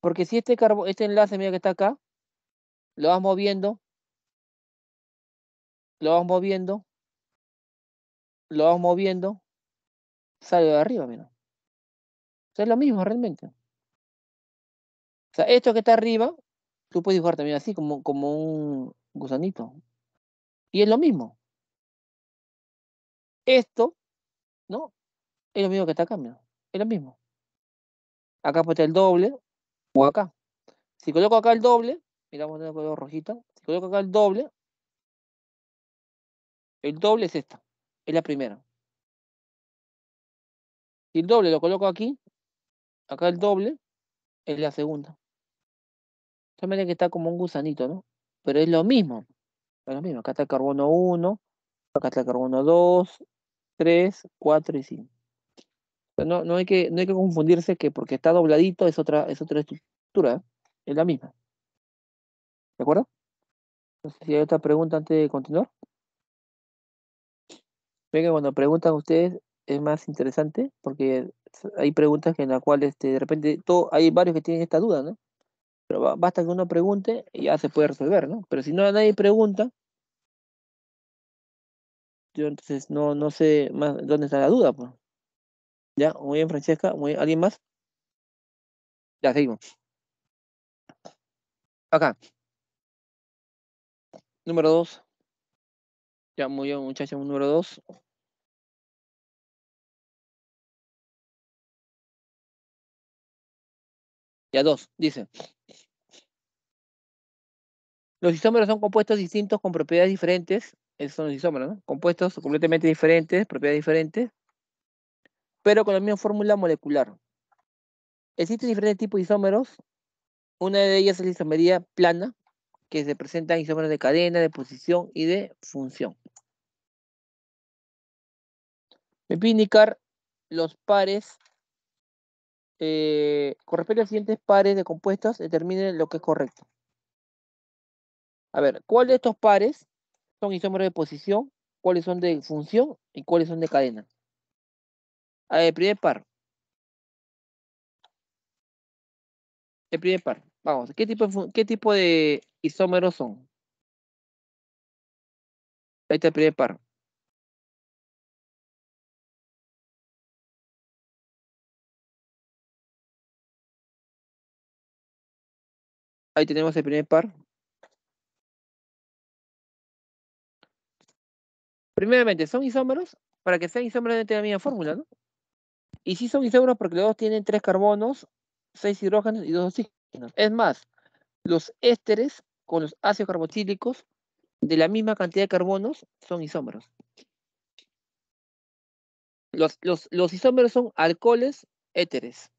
Porque si este, carbo, este enlace, mira que está acá, lo vas moviendo, lo vamos moviendo, lo vamos moviendo, sale de arriba, mira. O sea, es lo mismo realmente. O sea, esto que está arriba, tú puedes jugar también así, como, como un gusanito. Y es lo mismo. Esto, ¿no? Es lo mismo que está acá, mira. Es lo mismo. Acá puede el doble o acá. Si coloco acá el doble, miramos el color rojito. Si coloco acá el doble, el doble es esta, es la primera. Si el doble lo coloco aquí, acá el doble es la segunda. también que está como un gusanito, ¿no? Pero es lo mismo. Es lo mismo. Acá está el carbono 1, acá está el carbono 2, 3, 4 y 5. No, no, hay que, no hay que confundirse que porque está dobladito es otra, es otra estructura, ¿eh? es la misma. ¿De acuerdo? No sé si hay otra pregunta antes de continuar. Venga, cuando preguntan ustedes es más interesante porque hay preguntas en las cuales este, de repente hay varios que tienen esta duda, ¿no? Pero basta que uno pregunte y ya se puede resolver, ¿no? Pero si no nadie pregunta, yo entonces no, no sé más dónde está la duda, pues. Ya, muy bien, Francesca, muy ¿Alguien más? Ya, seguimos. Acá. Número dos. Ya muchachos un número 2. Ya dos, dice. Los isómeros son compuestos distintos con propiedades diferentes. Esos son los isómeros, ¿no? Compuestos completamente diferentes, propiedades diferentes, pero con la misma fórmula molecular. Existen diferentes tipos de isómeros. Una de ellas es la isomería plana, que se presenta en isómeros de cadena, de posición y de función. Me pide indicar los pares. Eh, con respecto a los siguientes pares de compuestas, determine lo que es correcto. A ver, ¿cuál de estos pares son isómeros de posición? ¿Cuáles son de función? ¿Y cuáles son de cadena? A ver, el primer par. El primer par. Vamos, ¿qué tipo qué tipo de isómeros son? Ahí está el primer par. Ahí tenemos el primer par. Primeramente, son isómeros para que sean isómeros de la misma fórmula, ¿no? Y sí son isómeros porque los dos tienen tres carbonos, seis hidrógenos y dos oxígenos. Es más, los ésteres con los ácidos carboxílicos de la misma cantidad de carbonos son isómeros. Los, los, los isómeros son alcoholes, éteres,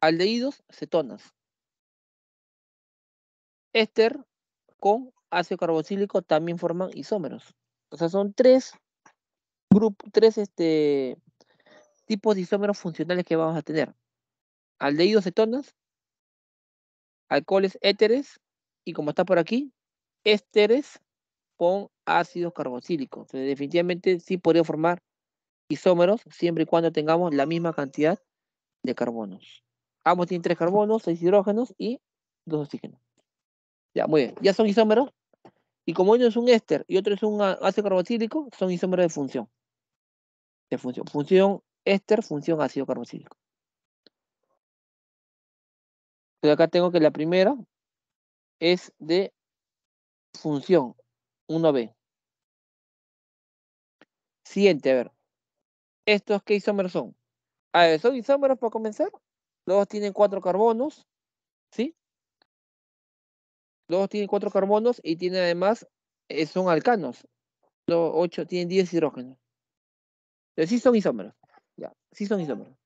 aldehídos, cetonas. Éster con ácido carboxílico también forman isómeros. O sea, son tres grupos, tres este, tipos de isómeros funcionales que vamos a tener. Aldehídos cetonas, alcoholes éteres, y como está por aquí, ésteres con ácidos carboxílicos. definitivamente sí podría formar isómeros siempre y cuando tengamos la misma cantidad de carbonos. Ambos tienen tres carbonos, seis hidrógenos y dos oxígenos. Ya, muy bien. Ya son isómeros. Y como uno es un éster y otro es un ácido carboxílico, son isómeros de función. De función. Función éster, función ácido carboxílico. Entonces acá tengo que la primera es de función 1B. Siguiente, a ver. ¿Estos qué isómeros son? A ver, son isómeros para comenzar. los tienen cuatro carbonos. ¿Sí? dos tienen cuatro carbonos y tiene además, eh, son alcanos. Los ocho tienen diez hidrógenos. Pero sí son isómeros. Ya, sí son isómeros.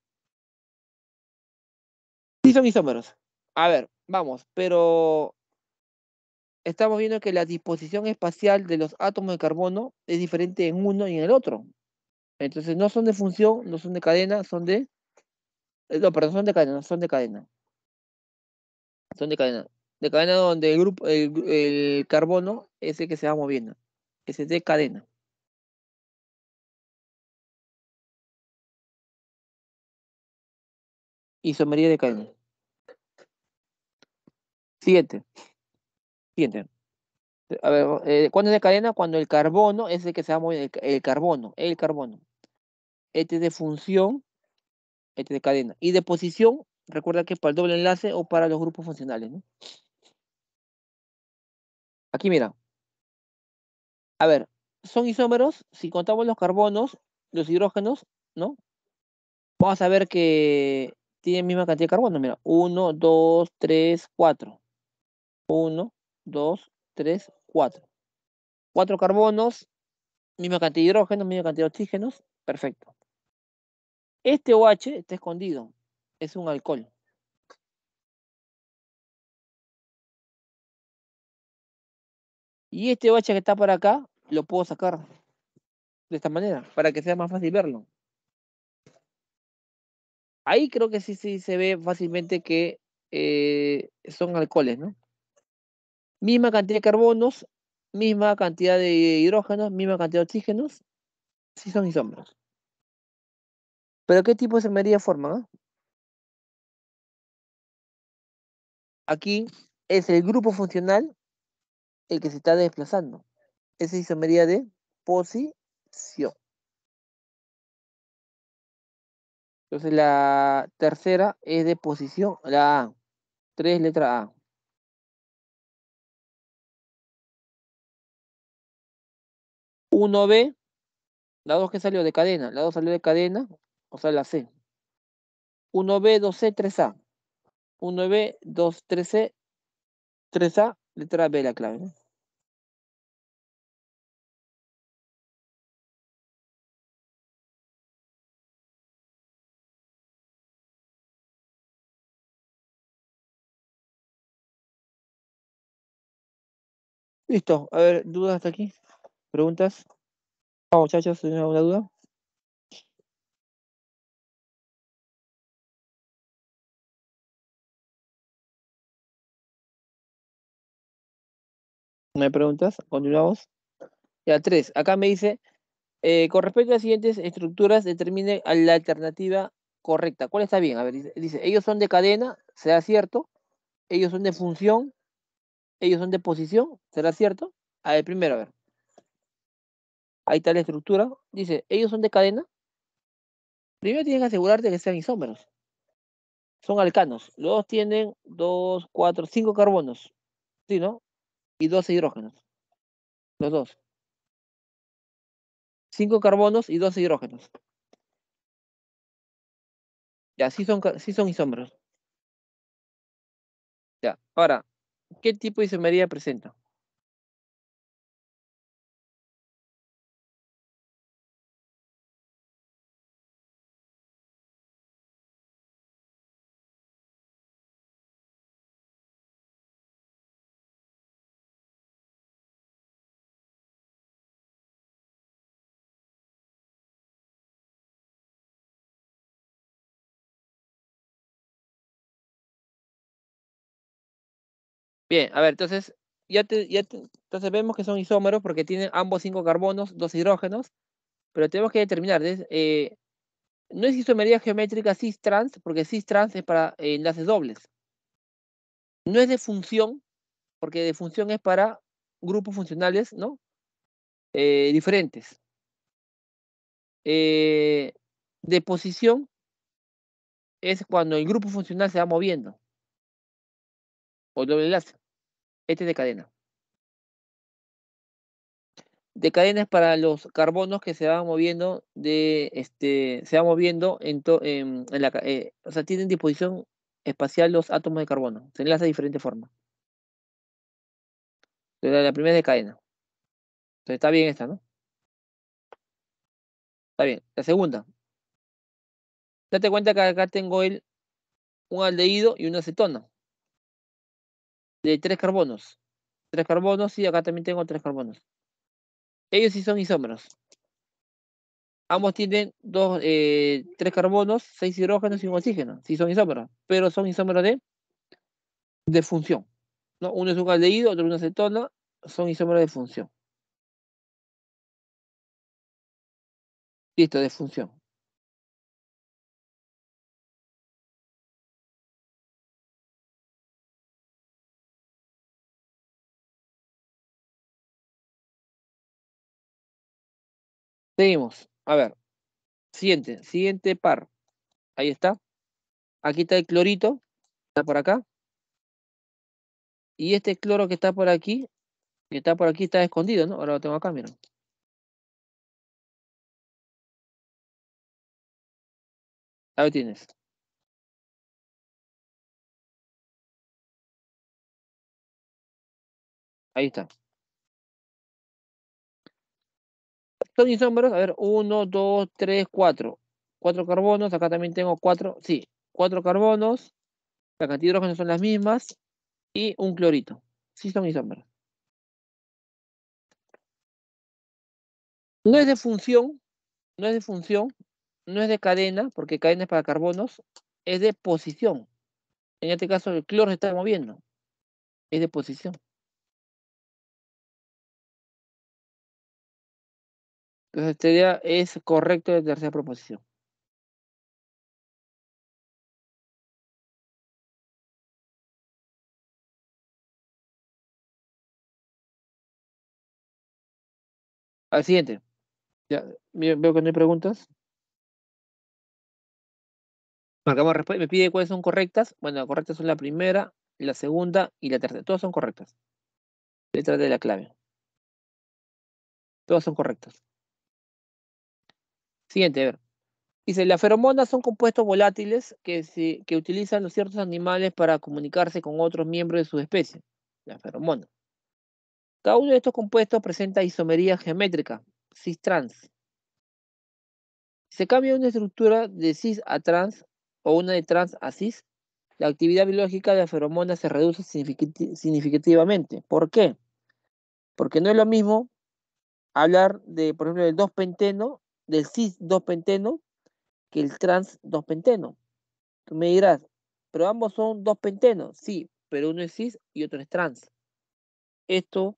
Sí son isómeros. A ver, vamos, pero estamos viendo que la disposición espacial de los átomos de carbono es diferente en uno y en el otro. Entonces no son de función, no son de cadena, son de... Eh, no, perdón, son de cadena, son de cadena. Son de cadena de cadena donde el grupo, el, carbono es el que se va moviendo. Ese es de cadena. Isomería de cadena. siete Siguiente. A ver, eh, ¿cuándo es de cadena? Cuando el carbono es el que se va moviendo. El, carbono, el carbono. Este es de función, este es de cadena. Y de posición, recuerda que es para el doble enlace o para los grupos funcionales, ¿no? Aquí mira. A ver, son isómeros, si contamos los carbonos, los hidrógenos, ¿no? Vamos a ver que tienen misma cantidad de carbono. Mira, 1, 2, 3, 4. 1, 2, 3, 4. 4 carbonos, misma cantidad de hidrógenos, misma cantidad de oxígenos. Perfecto. Este OH está escondido. Es un alcohol. Y este bache que está por acá, lo puedo sacar de esta manera, para que sea más fácil verlo. Ahí creo que sí, sí se ve fácilmente que eh, son alcoholes, ¿no? Misma cantidad de carbonos, misma cantidad de hidrógenos, misma cantidad de oxígenos, sí son isómeros. Pero ¿qué tipo de isomería forman? Ah? Aquí es el grupo funcional el que se está desplazando. Esa es isomería de posición. Entonces la tercera es de posición, la A. Tres letra A. 1 B, la 2 que salió de cadena, la 2 salió de cadena, o sea la C. 1B, 2C, 3A. 1B, 2, 3C, 3A, Letra B la clave, Listo, a ver, ¿dudas hasta aquí? ¿Preguntas? Vamos, muchachos, ¿tienen alguna duda? ¿Me preguntas? Continuamos. Ya, tres. Acá me dice, eh, con respecto a las siguientes estructuras, determine la alternativa correcta. ¿Cuál está bien? A ver, dice, ellos son de cadena, será cierto. Ellos son de función, ellos son de posición, será cierto. A ver, primero, a ver. Ahí está la estructura. Dice, ellos son de cadena. Primero tienes que asegurarte que sean isómeros. Son alcanos. Los dos tienen dos, cuatro, cinco carbonos. ¿Sí, no? y 12 hidrógenos. Los dos. cinco carbonos y 12 hidrógenos. Ya, sí son, sí son isómeros. Ya, ahora, ¿qué tipo de isomería presenta? Bien, a ver, entonces, ya vemos que son isómeros porque tienen ambos cinco carbonos, dos hidrógenos, pero tenemos que determinar, eh, no es isomería geométrica cis-trans, porque cis-trans es para eh, enlaces dobles. No es de función, porque de función es para grupos funcionales, ¿no? Eh, diferentes. de posición es cuando el grupo funcional se va moviendo o doble enlace. Este es de cadena. De cadena es para los carbonos que se van moviendo de este se van moviendo en, la eh, o sea, tienen disposición espacial los átomos de carbono. Se enlaza de diferentes formas. la primera es de cadena. Entonces está bien esta, ¿no? Está bien. La segunda. Date cuenta que acá tengo el, un aldehído y una acetona de tres carbonos. Tres carbonos y acá también tengo tres carbonos. Ellos sí son isómeros. Ambos tienen dos, eh, tres carbonos, seis hidrógenos y un oxígeno. Sí son isómeros, pero son isómeros de, de función. ¿no? Uno es un aldehído, otro es una acetona, son isómeros de función. Listo, de función. Seguimos. A ver. Siguiente, siguiente par. Ahí está. Aquí está el clorito. Está por acá. Y este cloro que está por aquí, que está por aquí, está escondido, ¿no? Ahora lo tengo acá, miren. Ahí tienes. Ahí está. son isómeros, a ver, uno, dos, tres, cuatro. Cuatro carbonos, acá también tengo cuatro. sí, cuatro carbonos, la cantidad de son las mismas, y un clorito. Sí son isómeros. No es de función, no es de función, no es de cadena, porque cadena es para carbonos, es de posición. En este caso el cloro se está moviendo, es de posición. Entonces idea este es correcto la tercera proposición. Al siguiente. Ya, veo que no hay preguntas. Marcamos respuesta. Me pide cuáles son correctas. Bueno, las correctas son la primera, la segunda y la tercera. Todas son correctas. Detrás de la clave. Todas son correctas. Siguiente, ver. a Dice, las feromonas son compuestos volátiles que, se, utilizan los ciertos animales para comunicarse con otros miembros de su especie, las feromonas. Cada uno de estos compuestos presenta isomería geométrica, cis-trans. Se cambia una estructura de cis a trans o una de trans a cis. La actividad biológica de las feromonas se reduce significativamente. ¿Por qué? Porque no es lo mismo hablar de, por ejemplo, del 2-penteno del cis-2-penteno que el trans-2-penteno. Tú me dirás, pero ambos son dos pentenos, sí, pero uno es cis y otro es trans. Esto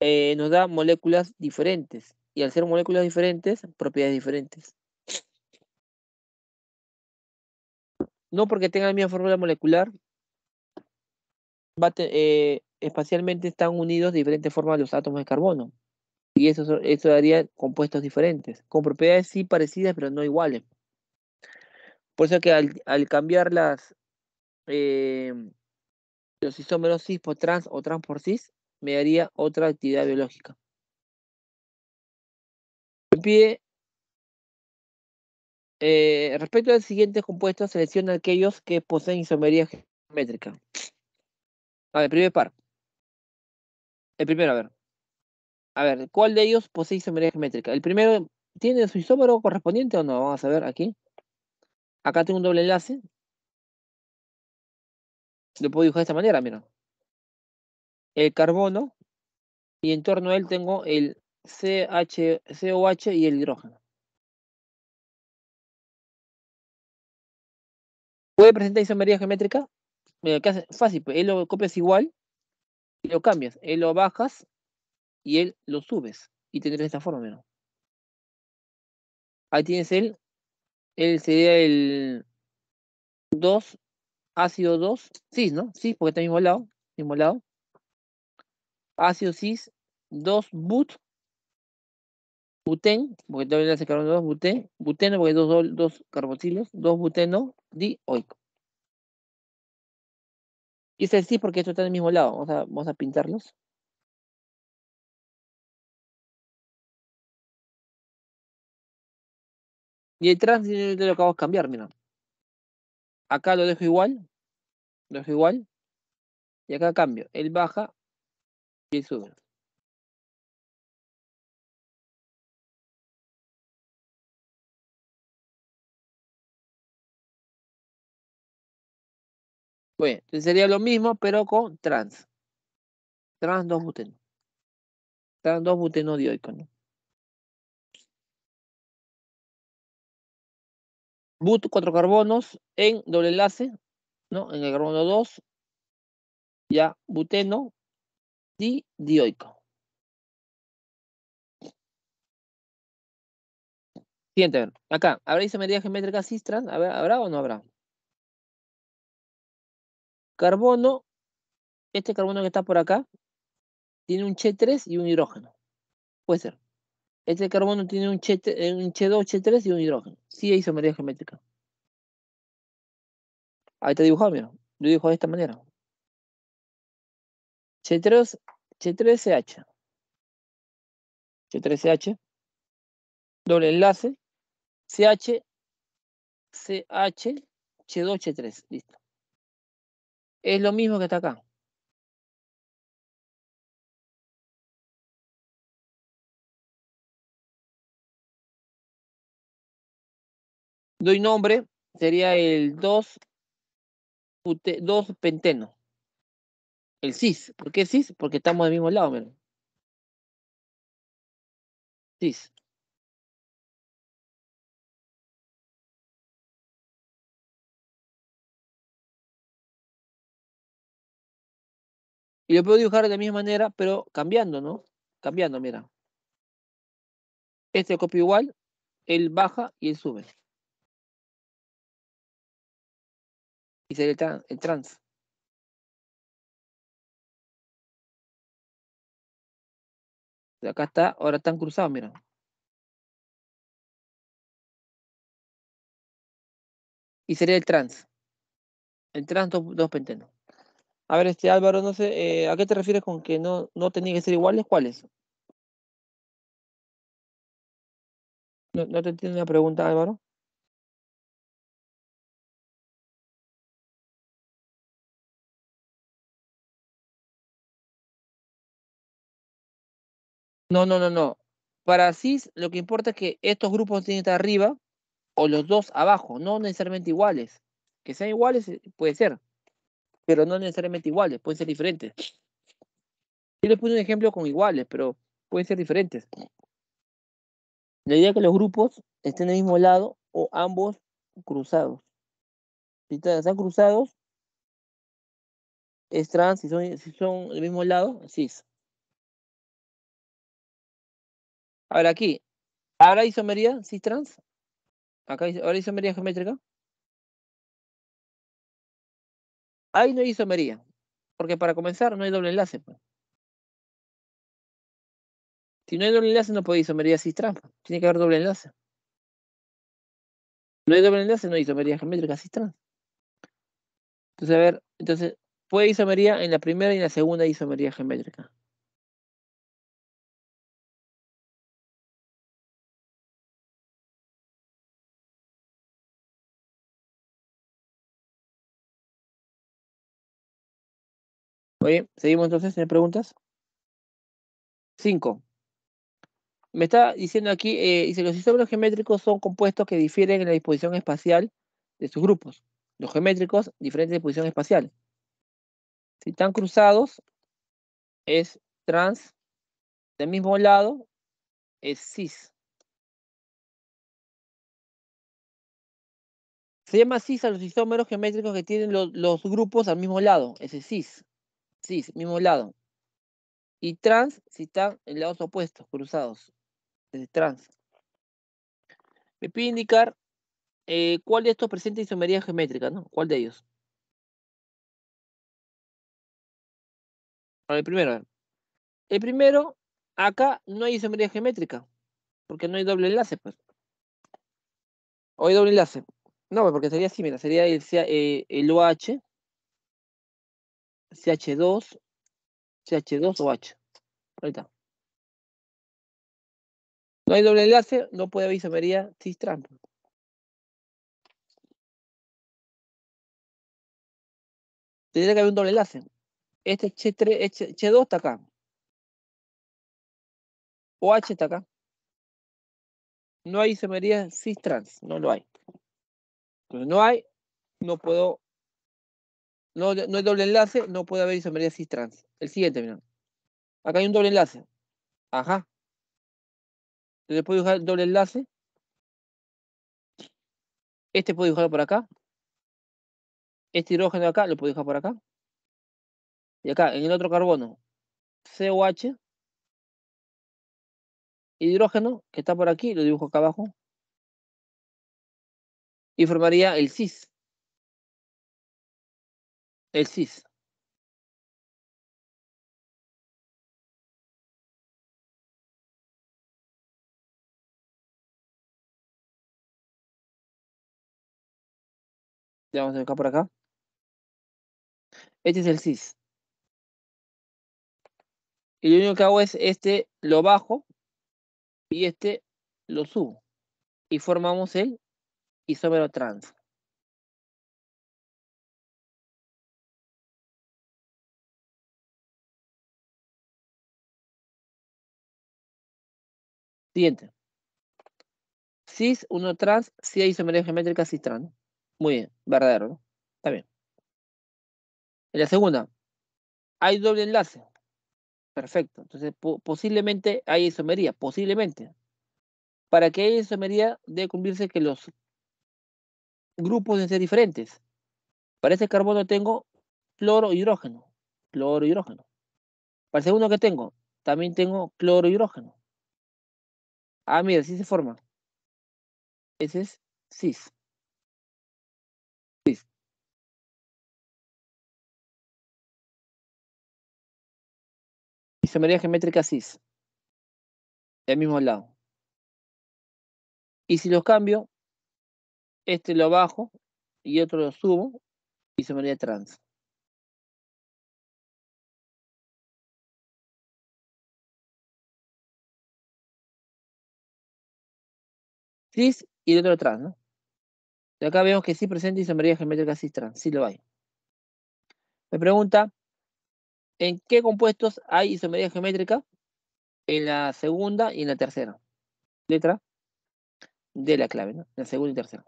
eh, nos da moléculas diferentes y al ser moléculas diferentes, propiedades diferentes. No porque tengan la misma fórmula molecular, eh, espacialmente están unidos de diferentes formas los átomos de carbono. Y eso, daría compuestos diferentes, con propiedades sí parecidas, pero no iguales. Por eso que al, cambiar las, eh, los isómeros cis por trans o trans por cis, me daría otra actividad biológica. Me pide, eh, respecto al siguiente siguientes compuestos, selecciona aquellos que poseen isomería geométrica. A ver, primer par. El primero, a ver. A ver, ¿cuál de ellos posee isomería geométrica? El primero, ¿tiene su isómero correspondiente o no? Vamos a ver aquí. Acá tengo un doble enlace. Lo puedo dibujar de esta manera, mira. El carbono. Y en torno a él tengo el CH, COH y el hidrógeno. ¿Puede presentar isomería geométrica? Mira, ¿qué hace? Fácil, pues él lo copias igual y lo cambias. Él lo bajas y él lo subes y tendrás de esta forma, Ahí tienes él. Él sería el 2, ácido 2, cis, ¿no? Cis, porque está al mismo lado, mismo lado. Ácido cis, 2 but, buten, porque también hace carbono 2, buten, buteno, porque dos, dos, carboxilos, 2 buteno dioico. Y este es el cis porque esto está en el mismo lado, vamos a pintarlos. Y el trans te lo acabo de cambiar, mira. Acá lo dejo igual. Lo dejo igual. Y acá cambio. Él baja y él sube. Bueno, sería lo mismo, pero con trans. Trans 2 buteno. Trans 2 buteno dioico, ¿no? but cuatro carbonos en doble enlace, ¿no? En el carbono 2, ya buteno y dioico. Siguiente, acá, ¿habrá isomería geométrica cistran? ¿habrá o no habrá? Carbono, este carbono que está por acá, tiene un che 3 y un hidrógeno. Puede ser. Este carbono tiene un, h 2 eh, h 3 y un hidrógeno. Sí hay isomería geométrica. Ahí está dibujado, mira. Lo dibujo de esta manera. h 3 ch h Che3CH. Doble enlace. CH, CH, Che2, h 3 Listo. Es lo mismo que está acá. doy nombre, sería el 2, 2 penteno. El cis. ¿Por qué cis? Porque estamos del mismo lado, miren. Cis. Y lo puedo dibujar de la misma manera, pero cambiando, ¿no? Cambiando, mira. Este copio igual, El baja y el sube. y sería el, trans. Acá está, ahora están cruzados, mira. Y sería el trans. El trans dos, dos pentenos. A ver, este Álvaro, no sé, eh, ¿a qué te refieres con que no, no tenían que ser iguales? ¿Cuáles? No, no te entiendo la pregunta, Álvaro. No, no, no, no. Para CIS lo que importa es que estos grupos tienen que estar arriba o los dos abajo, no necesariamente iguales. Que sean iguales eh, puede ser, pero no necesariamente iguales, pueden ser diferentes. Yo les puse un ejemplo con iguales, pero pueden ser diferentes. La idea es que los grupos estén el mismo lado o ambos cruzados. Si están cruzados, es trans, si son, si son del mismo lado, cis. Ahora aquí. ahora isomería cis-trans? Acá, isomería geométrica? Ahí no hay isomería. Porque para comenzar no hay doble enlace. Pues. Si no hay doble enlace, no puede isomería cis-trans. Tiene que haber doble enlace. No hay doble enlace, no hay isomería geométrica cis-trans. Entonces, a ver, entonces, puede isomería en la primera y en la segunda isomería geométrica. seguimos entonces en preguntas. Cinco. Me está diciendo aquí, eh, dice, los isómeros geométricos son compuestos que difieren en la disposición espacial de sus grupos. Los geométricos, diferente disposición espacial. Si están cruzados, es trans. Del mismo lado, es cis. Se llama cis a los isómeros geométricos que tienen los, grupos al mismo lado. Ese es cis. Sí, mismo lado. Y trans si están en lados opuestos, cruzados. Desde trans. Me pide indicar eh, cuál de estos presenta isomería geométrica, ¿no? ¿Cuál de ellos? A ver, primero. El primero, acá no hay isomería geométrica, porque no hay doble enlace, pues. O hay doble enlace. No, pues, porque sería así, mira, sería el, eh, el OH CH2, CH2OH. Ahí está. No hay doble enlace, no puede haber isomería cis-trans. Tendría que haber un doble enlace. Este H3, 2 está acá. O H está acá. No hay isomería cis-trans, no lo hay. no hay, no puedo no, no hay doble enlace, no puede haber isomería cis trans. El siguiente, mira. Acá hay un doble enlace. Ajá. Entonces puedo dibujar el doble enlace. Este puedo dibujar por acá. Este hidrógeno acá lo puedo dibujar por acá. Y acá, en el otro carbono, COH. Hidrógeno, que está por aquí, lo dibujo acá abajo. Y formaría el cis el CIS. Ya vamos a por acá. Este es el CIS. Y lo único que hago es este lo bajo y este lo subo. Y formamos el isómero trans. Siguiente. Cis, uno trans, si hay isomería geométrica cis trans. Muy bien, verdadero, ¿no? Está bien. En la segunda, hay doble enlace. Perfecto. Entonces, posiblemente hay isomería, posiblemente. Para que haya isomería, debe cumplirse que los grupos deben ser diferentes. Para ese carbono tengo cloro hidrógeno. Cloro hidrógeno. Para el segundo que tengo, también tengo cloro hidrógeno. Ah, mira, sí se forma. Ese es cis. Cis. Isomería geométrica cis. Del mismo lado. Y si los cambio, este lo bajo y otro lo subo, isomería trans. cis y el otro trans, ¿no? De acá vemos que sí presenta isomería geométrica cis trans, sí lo hay. Me pregunta, ¿en qué compuestos hay isomería geométrica? En la segunda y en la tercera. Letra de la clave, ¿no? En la segunda y tercera.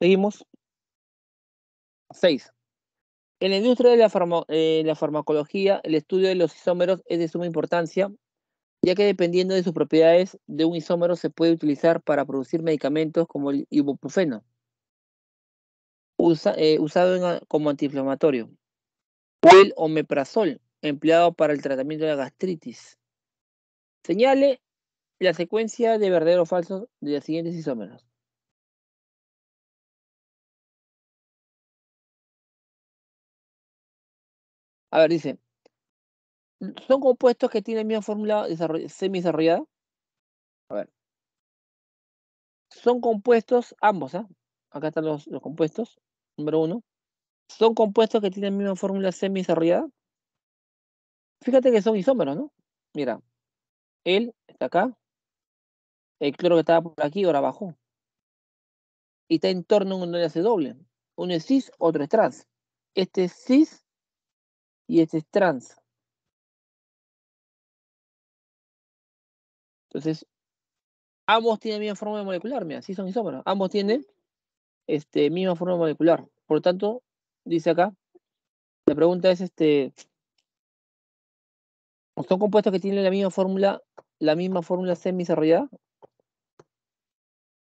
Seguimos. Seis. En la industria de eh, la, farmacología, el estudio de los isómeros es de suma importancia, ya que dependiendo de sus propiedades de un isómero se puede utilizar para producir medicamentos como el ibuprofeno, eh, usado como antiinflamatorio, o el omeprazol, empleado para el tratamiento de la gastritis. Señale la secuencia de verdadero o falso de los siguientes isómeros. A ver, dice, son compuestos que tienen misma fórmula semi-desarrollada. A ver. Son compuestos, ambos, ¿ah? Acá están los, los compuestos, número uno. Son compuestos que tienen misma fórmula semi-desarrollada. Fíjate que son isómeros, ¿no? Mira, él está acá. El cloro que estaba por aquí ahora abajo, Y está en torno a un enlace doble. Uno es cis, otro es trans. Este es cis y este es trans. Entonces, ambos tienen la misma forma molecular, mira, sí son isómeros. Ambos tienen La este, misma forma molecular. Por lo tanto, dice acá, la pregunta es, este, ¿son compuestos que tienen la misma fórmula, la misma fórmula semi-desarrollada?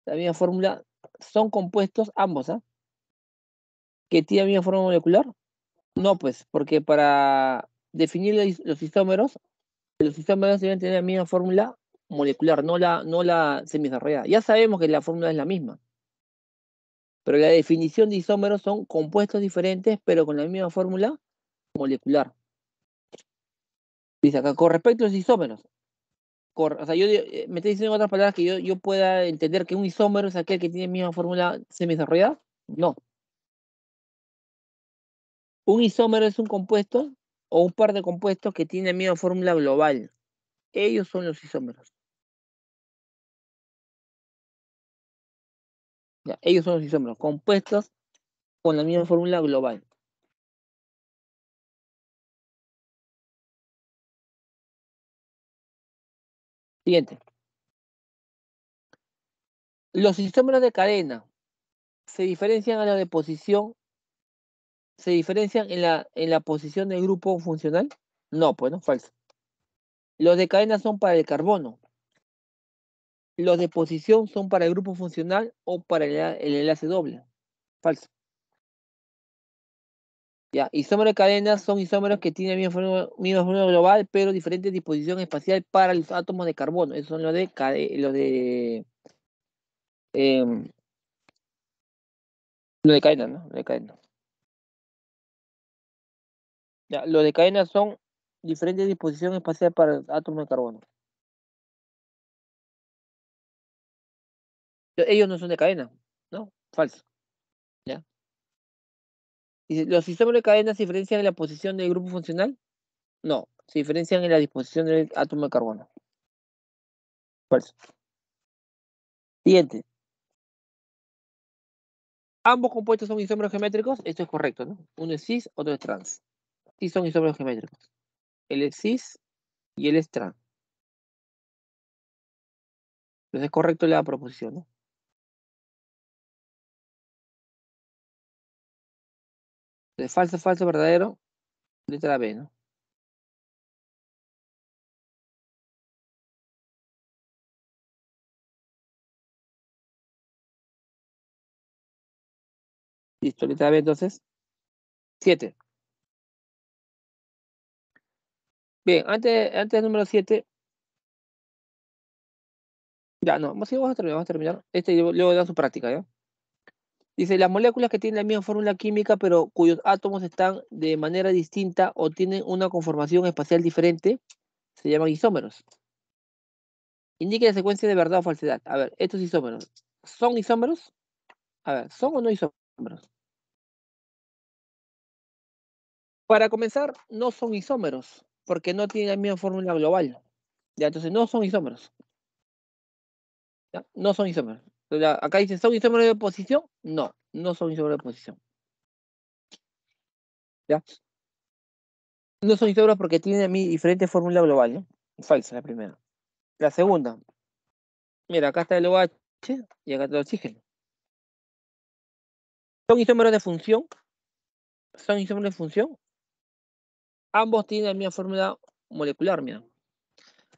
La misma fórmula, son compuestos ambos, ah? Que tienen la misma forma molecular. No, pues, porque para definir los isómeros, los isómeros deben tener la misma fórmula molecular, no la, no la Ya sabemos que la fórmula es la misma. Pero la definición de isómeros son compuestos diferentes, pero con la misma fórmula molecular. Dice acá, con respecto a los isómeros. o sea, yo eh, me estoy diciendo en otras palabras que yo, yo pueda entender que un isómero es aquel que tiene la misma fórmula semidesarrollada. No. Un isómero es un compuesto o un par de compuestos que tiene la misma fórmula global. Ellos son los isómeros. ellos son los isómeros, compuestos con la misma fórmula global. Siguiente. Los isómeros de cadena se diferencian a la de posición se diferencian en la, en la posición del grupo funcional? No, pues no, falso. Los de cadena son para el carbono. Los de posición son para el grupo funcional o para el, enlace doble. Falso. Ya, isómeros de cadena son isómeros que tienen el mismo fenómeno global, pero diferente disposición espacial para los átomos de carbono. Esos son los de, los de, em, los de cadena, ¿no? de cadena. Ya, lo de cadena son diferentes disposiciones espaciales para átomos de carbono. Ellos no son de cadena, ¿no? Falso. ¿Ya? ¿Y ¿Los sistemas de cadena se diferencian en la posición del grupo funcional? No, se diferencian en la disposición del átomo de carbono. Falso. Siguiente. Ambos compuestos son isómeros geométricos, esto es correcto, ¿no? Uno es cis, otro es trans y son isómeros geométricos. El cis y el trans. Entonces es correcto la proposición, ¿no? De falso, falso, verdadero, letra B, ¿no? Listo, letra B entonces. Siete. Bien, antes, del número 7. Ya, no, vamos a terminar, vamos a terminar. Este luego da su práctica, ¿ya? Dice, las moléculas que tienen la misma fórmula química, pero cuyos átomos están de manera distinta o tienen una conformación espacial diferente, se llaman isómeros. Indique la secuencia de verdad o falsedad. A ver, estos isómeros, ¿son isómeros? A ver, ¿son o no isómeros? Para comenzar, no son isómeros porque no tienen la misma fórmula global. ¿ya? Entonces no son isómeros. No son isómeros. acá dice, ¿son isómeros de posición? No, no son isómeros de posición. ¿Ya? No son isómeros porque tienen mi diferente fórmula global. Falsa la primera. La segunda. Mira, acá está el OH y acá está el oxígeno. Son isómeros de función. Son isómeros de función ambos tienen la misma fórmula molecular, mira.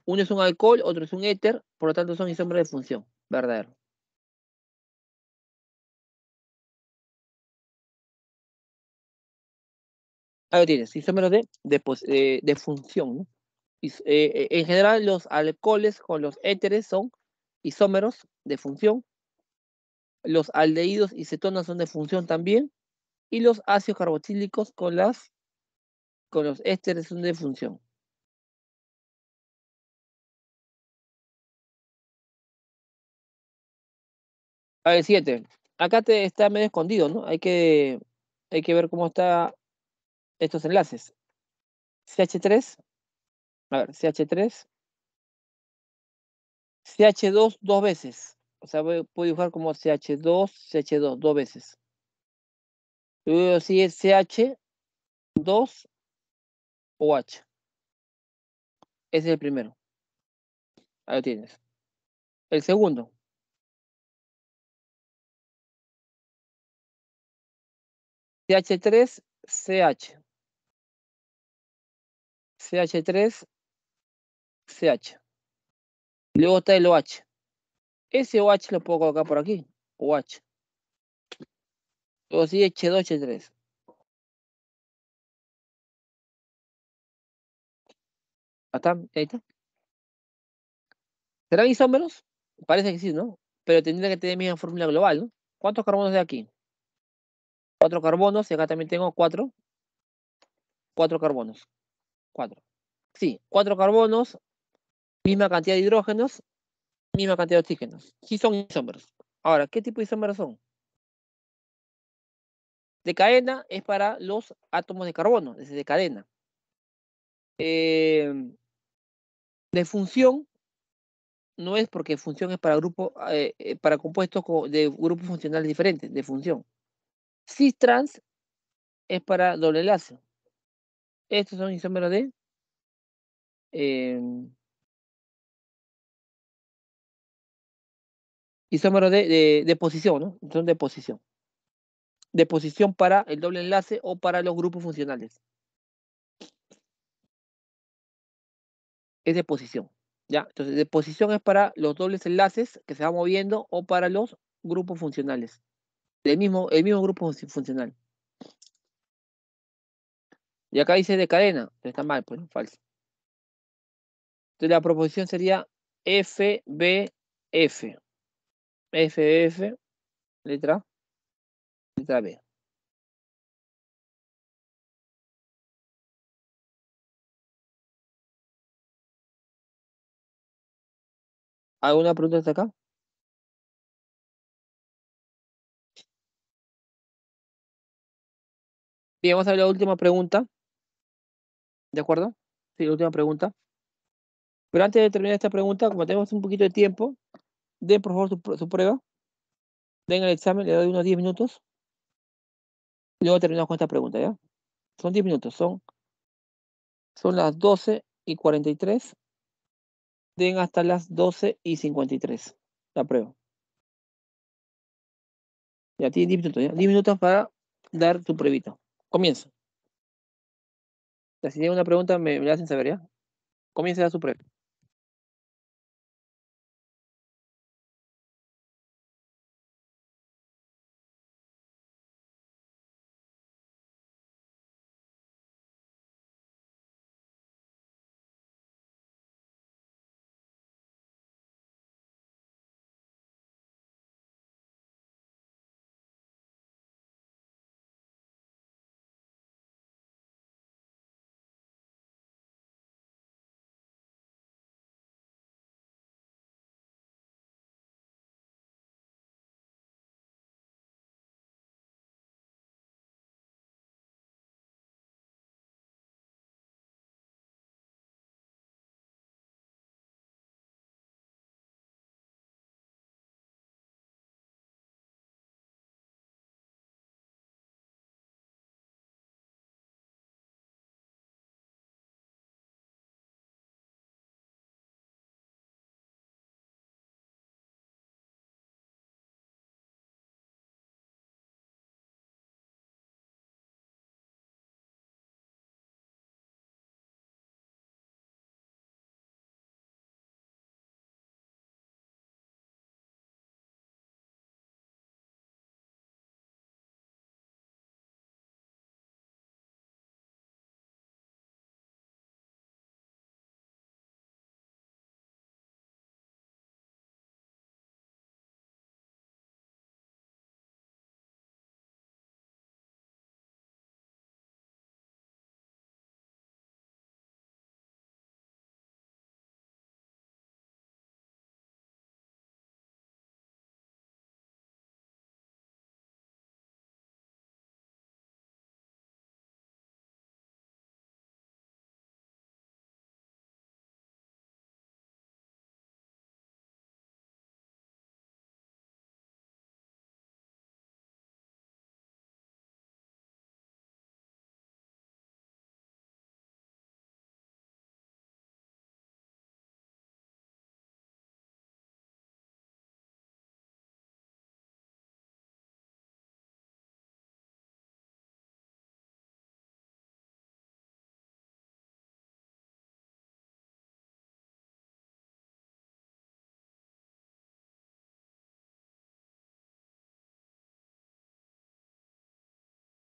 Uno es un alcohol, otro es un éter, por lo tanto son isómeros de función, verdadero. Ahí lo tienes, isómeros de, eh, función. Eh, eh, en general, los alcoholes con los éteres son isómeros de función. Los aldehídos y cetonas son de función también. Y los ácidos carboxílicos con las con los ésteres de función. A ver, siguiente. Acá está medio escondido, ¿no? Hay que, ver cómo están estos enlaces. CH3. A ver, CH3. CH2 dos veces. O sea, voy, puedo dibujar como CH2, CH2 dos veces. Luego a decir CH2, OH. Ese es el primero. Ahí lo tienes. El segundo. CH3, CH. CH3, CH. Luego está el OH. Ese OH lo puedo colocar por aquí. OH. Luego sí, H2, H3. Atam, ¿Serán isómeros? Parece que sí, ¿no? Pero tendría que tener misma fórmula global, ¿Cuántos carbonos de aquí? Cuatro carbonos, y acá también tengo cuatro. Cuatro carbonos. Cuatro. Sí, cuatro carbonos, misma cantidad de hidrógenos, misma cantidad de oxígenos. Sí son isómeros. Ahora, ¿qué tipo de isómeros son? De cadena es para los átomos de carbono, desde de cadena. Eh, de función, no es porque función es para grupo, eh, eh, para compuestos de grupos funcionales diferentes, de función. Cis trans es para doble enlace. Estos son isómeros de em, isómeros de, de, de, posición, ¿no? Son de posición. De posición para el doble enlace o para los grupos funcionales. es de posición. ¿ya? Entonces, de posición es para los dobles enlaces que se van moviendo o para los grupos funcionales. El mismo, el mismo grupo funcional. Y acá dice de cadena, está mal, pues falso. Entonces la proposición sería FBF. FBF, letra, letra B. ¿Alguna pregunta hasta acá? Bien, vamos a ver la última pregunta. ¿De acuerdo? Sí, la última pregunta. Pero antes de terminar esta pregunta, como tenemos un poquito de tiempo, den por favor su, prueba. Den el examen, le doy unos 10 minutos. Y luego terminamos con esta pregunta, ¿ya? Son 10 minutos, son, son las 12 y 43 den hasta las 12 y 53. La prueba. Ya tienen 10 minutos, ¿ya? 10 minutos para dar tu pruebita. Comienza. Si tienen una pregunta, me, me la hacen saber, ¿ya? Comienza a dar su prueba.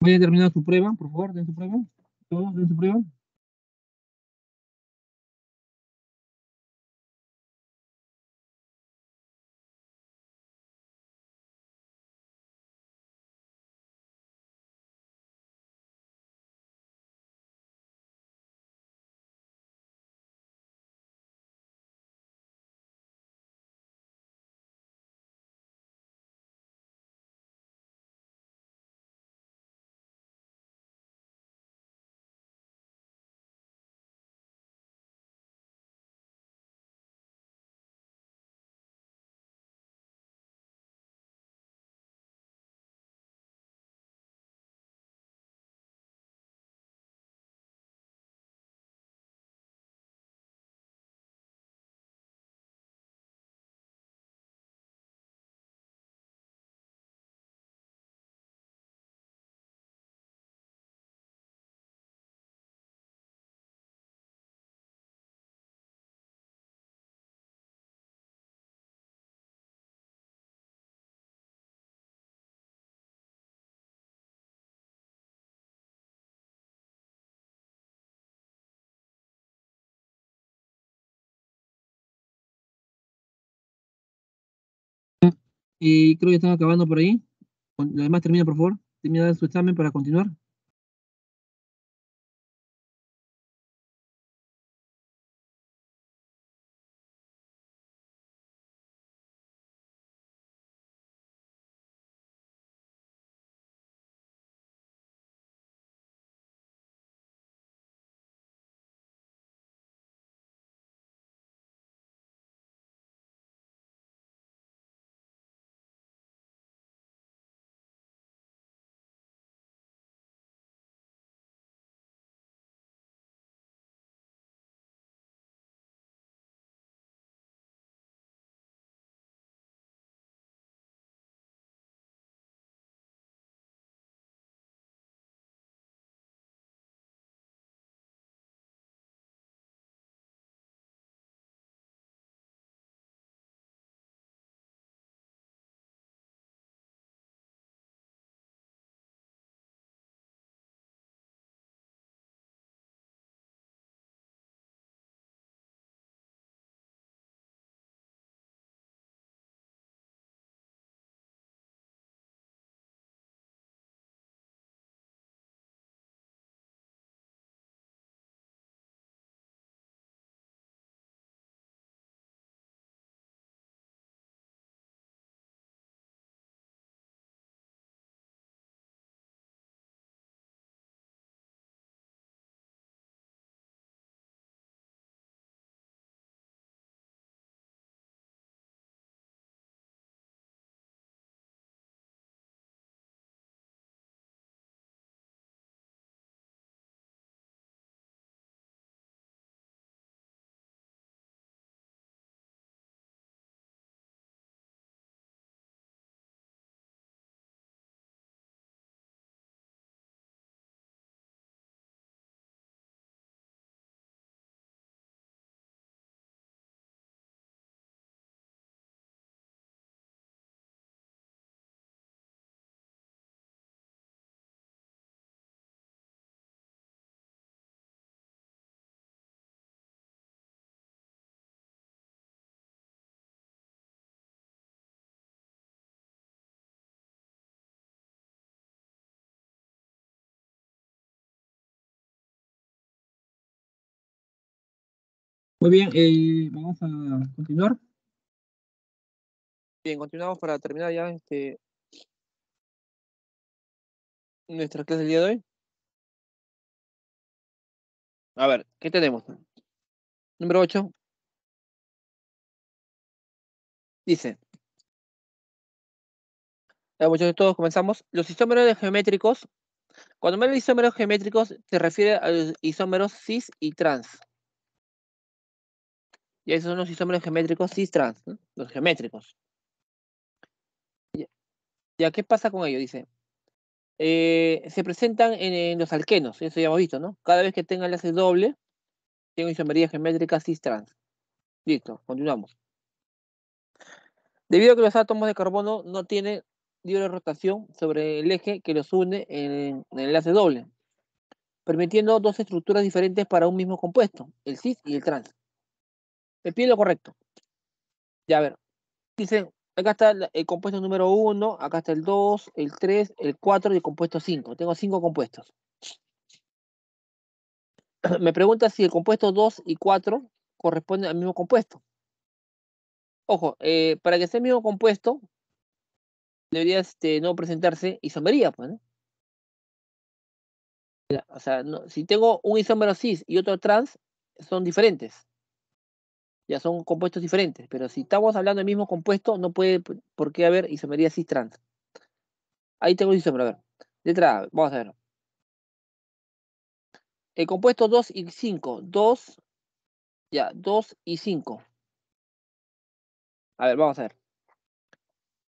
Voy a terminar su prueba, por favor, den su prueba. Todos den su prueba. Y creo que están acabando por ahí. Lo demás termina, por favor. Termina su examen para continuar. Muy bien, eh, vamos a continuar. Bien, continuamos para terminar ya este nuestra clase del día de hoy. A ver, ¿qué tenemos? Número 8. Dice. Muchos todos comenzamos. Los isómeros geométricos. Cuando me hablo de isómeros geométricos, se refiere a los isómeros cis y trans. Y esos son los isómeros geométricos cis-trans, los geométricos. Ya. ¿qué pasa con ellos? Dice, eh, se presentan en, los alquenos, eso ya hemos visto, ¿no? Cada vez que tenga enlace doble, tengo isomería geométrica cis-trans. Listo, continuamos. Debido a que los átomos de carbono no tienen libre rotación sobre el eje que los une en el enlace doble, permitiendo dos estructuras diferentes para un mismo compuesto, el cis y el trans. Me pide lo correcto. Ya a ver, dicen, acá está el, compuesto número 1, acá está el 2, el 3, el 4 y el compuesto 5. Tengo 5 compuestos. Me pregunta si el compuesto 2 y 4 corresponden al mismo compuesto. Ojo, eh, para que sea el mismo compuesto, debería este, no presentarse isomería, pues, O sea, si tengo un isómero cis y otro trans, son diferentes ya son compuestos diferentes, pero si estamos hablando del mismo compuesto, no puede por qué haber isomería cis trans. Ahí tengo el isómero, a ver. Letra A, vamos a ver. El compuesto 2 y 5, 2, ya, 2 y 5. A ver, vamos a ver.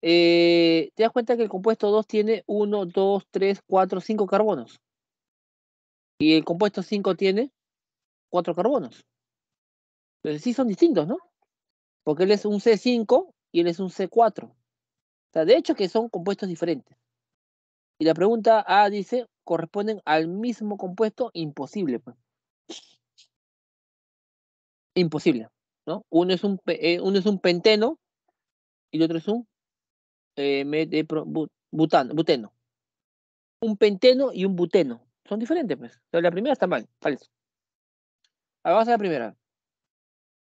Eh, te das cuenta que el compuesto 2 tiene 1, 2, 3, 4, 5 carbonos. Y el compuesto 5 tiene 4 carbonos. Pero sí son distintos, ¿no? Porque él es un C5 y él es un C4. O sea, de hecho que son compuestos diferentes. Y la pregunta A dice, corresponden al mismo compuesto, imposible. Pues. Imposible, ¿no? Uno es un, eh, es un penteno y el otro es un eh, butano, buteno. Un penteno y un buteno. Son diferentes, pues. Pero la primera está mal, Ahora vamos a la primera.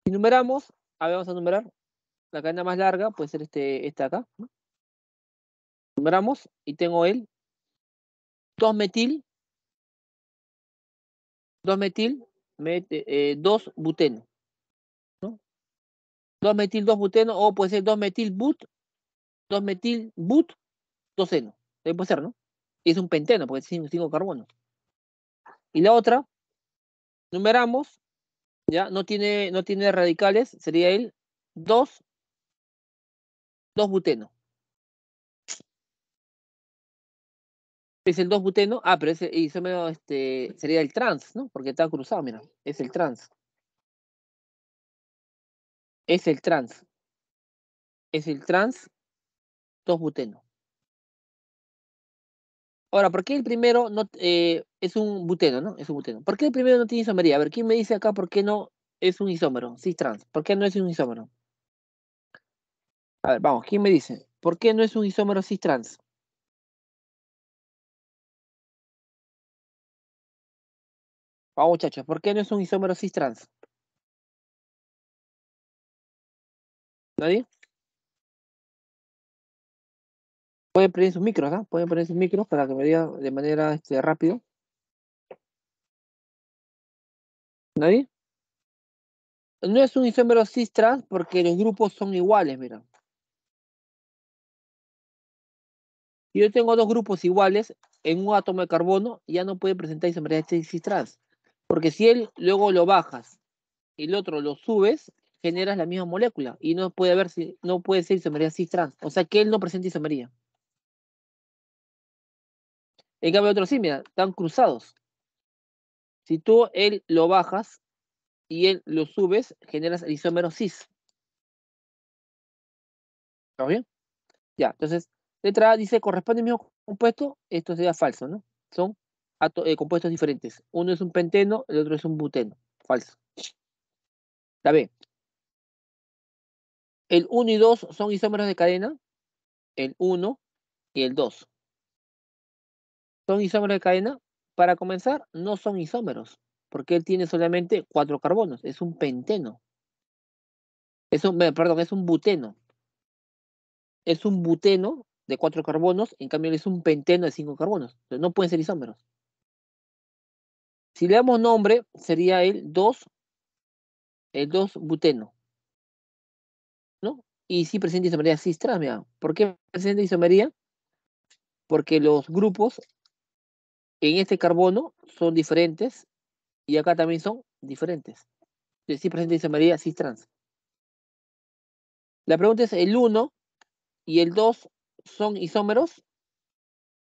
Si numeramos, a ver, vamos a numerar. La cadena más larga puede ser este, esta acá. Numeramos y tengo el 2-metil, 2-metil, 2-buteno. Eh, 2 2-metil, 2-buteno, o puede ser 2-metil-but, 2-metil-but, 2-eno. Puede ser, ¿no? Y Es un penteno, porque es 5 carbonos. Y la otra, numeramos ya no tiene, no tiene radicales, sería el 2, 2 buteno. Es el 2 buteno, ah, pero ese isómero este, sería el trans, ¿no? Porque está cruzado, mira, es el trans. Es el trans. Es el trans 2 buteno. Ahora, ¿por qué el primero no eh, es un buteno, no? Es un buteno. ¿Por qué el primero no tiene isomería? A ver, ¿quién me dice acá por qué no es un isómero? Cis trans. ¿Por qué no es un isómero? A ver, vamos, ¿quién me dice? ¿Por qué no es un isómero cis trans? Vamos, muchachos, ¿por qué no es un isómero cis trans? ¿Nadie? Pueden poner sus micros, ¿no? ¿ah? Pueden poner sus micros para que me digan de manera este, rápido. ¿Nadie? No es un isómero cis trans porque los grupos son iguales, mira. yo tengo dos grupos iguales en un átomo de carbono, ya no puede presentar isomería cis trans. Porque si él luego lo bajas y el otro lo subes, generas la misma molécula y no puede, haber, no puede ser isomería cis trans. O sea que él no presenta isomería. En cambio, otros sí, mira, están cruzados. Si tú él lo bajas y él lo subes, generas el isómero cis. ¿Está bien? Ya, entonces, letra A dice, corresponde al mismo compuesto, esto sería falso, ¿no? Son eh, compuestos diferentes. Uno es un penteno, el otro es un buteno. Falso. La B. El 1 y 2 son isómeros de cadena. El 1 y el 2 son isómeros de cadena. Para comenzar, no son isómeros, porque él tiene solamente cuatro carbonos, es un penteno. Eh, perdón, es un buteno. Es un buteno de cuatro carbonos, en cambio él es un penteno de cinco carbonos. no pueden ser isómeros. Si le damos nombre, sería el 2, el 2 buteno. ¿No? Y sí presenta isomería cis ¿Por qué presenta isomería? Porque los grupos en este carbono son diferentes y acá también son diferentes. Entonces, sí presente isomería María, trans. La pregunta es, ¿el 1 y el 2 son isómeros?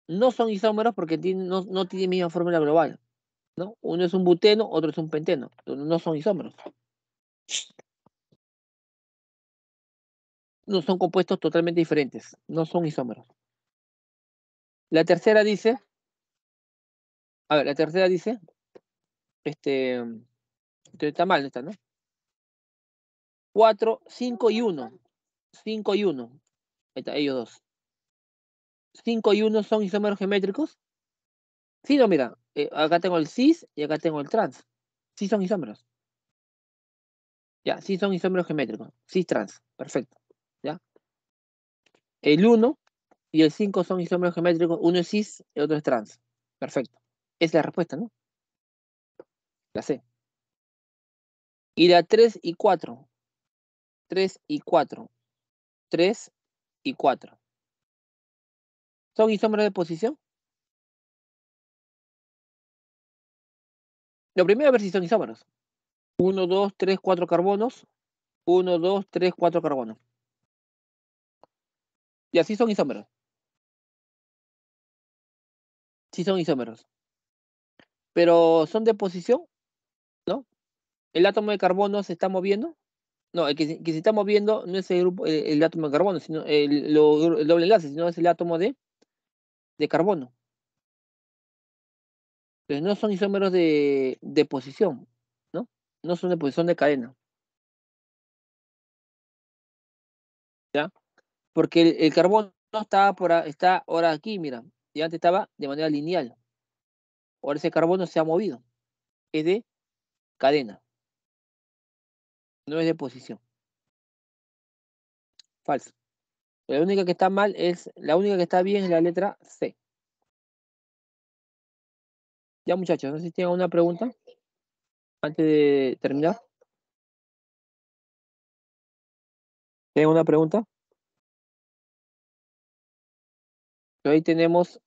No son isómeros porque no, no tienen misma fórmula global. Uno es un buteno, otro es un penteno. No son isómeros. No son compuestos totalmente diferentes. No son isómeros. La tercera dice, a ver, la tercera dice, este, está mal esta, ¿no? 4, 5 y 1. 5 y 1. Ahí está, ellos dos. 5 y 1 son isómeros geométricos. Sí, no, mira, eh, acá tengo el cis y acá tengo el trans. Sí son isómeros. Ya, sí son isómeros geométricos. Cis trans, perfecto. ¿Ya? El 1 y el 5 son isómeros geométricos. Uno es cis y otro es trans. Perfecto. Es la respuesta, ¿no? La C. Y la 3 y 4. 3 y 4. 3 y 4. ¿Son isómeros de posición? Lo primero a ver si son isómeros. 1, 2, 3, 4 carbonos. 1, 2, 3, 4 carbonos. Y así son isómeros. Sí son isómeros pero son de posición, ¿no? El átomo de carbono se está moviendo. No, el que, se está moviendo no es el, grupo, eh, el, átomo de carbono, sino el, doble enlace, sino es el átomo de, de carbono. Entonces no son isómeros de, de posición, ¿no? No son de posición de cadena. ¿Ya? Porque el, carbono estaba por, está ahora aquí, mira, y antes estaba de manera lineal. Por ese carbono se ha movido. Es de cadena. No es de posición. Falso. La única que está mal es, la única que está bien es la letra C. Ya muchachos, no sé si tienen alguna pregunta antes de terminar. ¿Tienen una pregunta? Ahí tenemos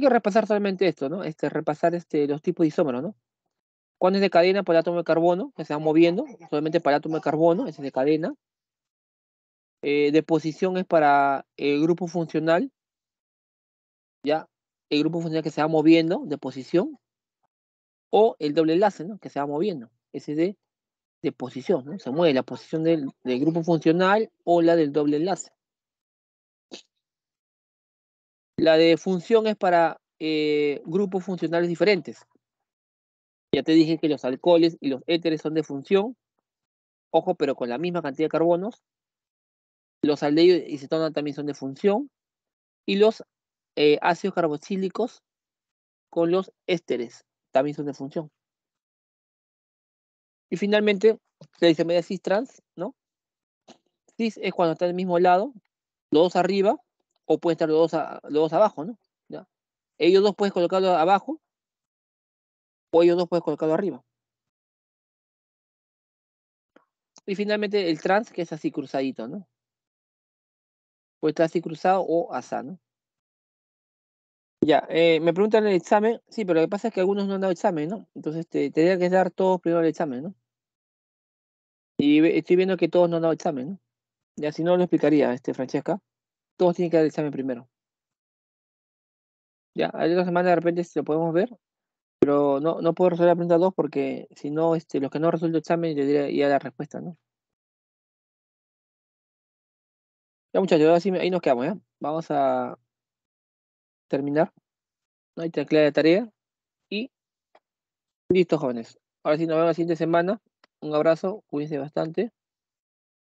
que repasar solamente esto, ¿no? Este, repasar este, los tipos de isómeros, ¿no? cuando es de cadena por pues, el átomo de carbono? Que se va moviendo, solamente para el átomo de carbono, ese es de cadena. Eh, de posición es para el grupo funcional, ¿ya? El grupo funcional que se va moviendo de posición. O el doble enlace, ¿no? Que se va moviendo. Ese es de, de posición, ¿no? Se mueve la posición del grupo funcional o la del doble enlace. La de función es para eh, grupos funcionales diferentes. Ya te dije que los alcoholes y los éteres son de función. Ojo, pero con la misma cantidad de carbonos. Los aldehídos y cetona también son de función. Y los eh, ácidos carboxílicos con los ésteres también son de función. Y finalmente, se dice media cis trans, ¿no? Cis es cuando está en el mismo lado, los dos arriba, o pueden estar los dos, abajo, ¿no? ¿Ya? Ellos dos puedes colocarlo abajo o ellos dos puedes colocarlo arriba. Y finalmente el trans, que es así cruzadito, ¿no? Puede estar así cruzado o asa, ¿no? Ya, eh, me preguntan el examen, sí, pero lo que pasa es que algunos no han dado examen, ¿no? Entonces te, este, tendría que dar todos primero el examen, ¿no? Y estoy viendo que todos no han dado examen, ¿no? Ya si no lo explicaría, este, Francesca todos tienen que dar el examen primero. Ya, hay una semana de repente si este, lo podemos ver, pero no, no puedo resolver la pregunta 2 porque si no, este, los que no resuelto el examen le diré ya la respuesta, ¿no? Ya muchachos, ahí nos quedamos, ¿ya? Vamos a terminar. Ahí hay la tarea. Y listo, jóvenes. Ahora sí, nos vemos la siguiente semana. Un abrazo, cuídense bastante.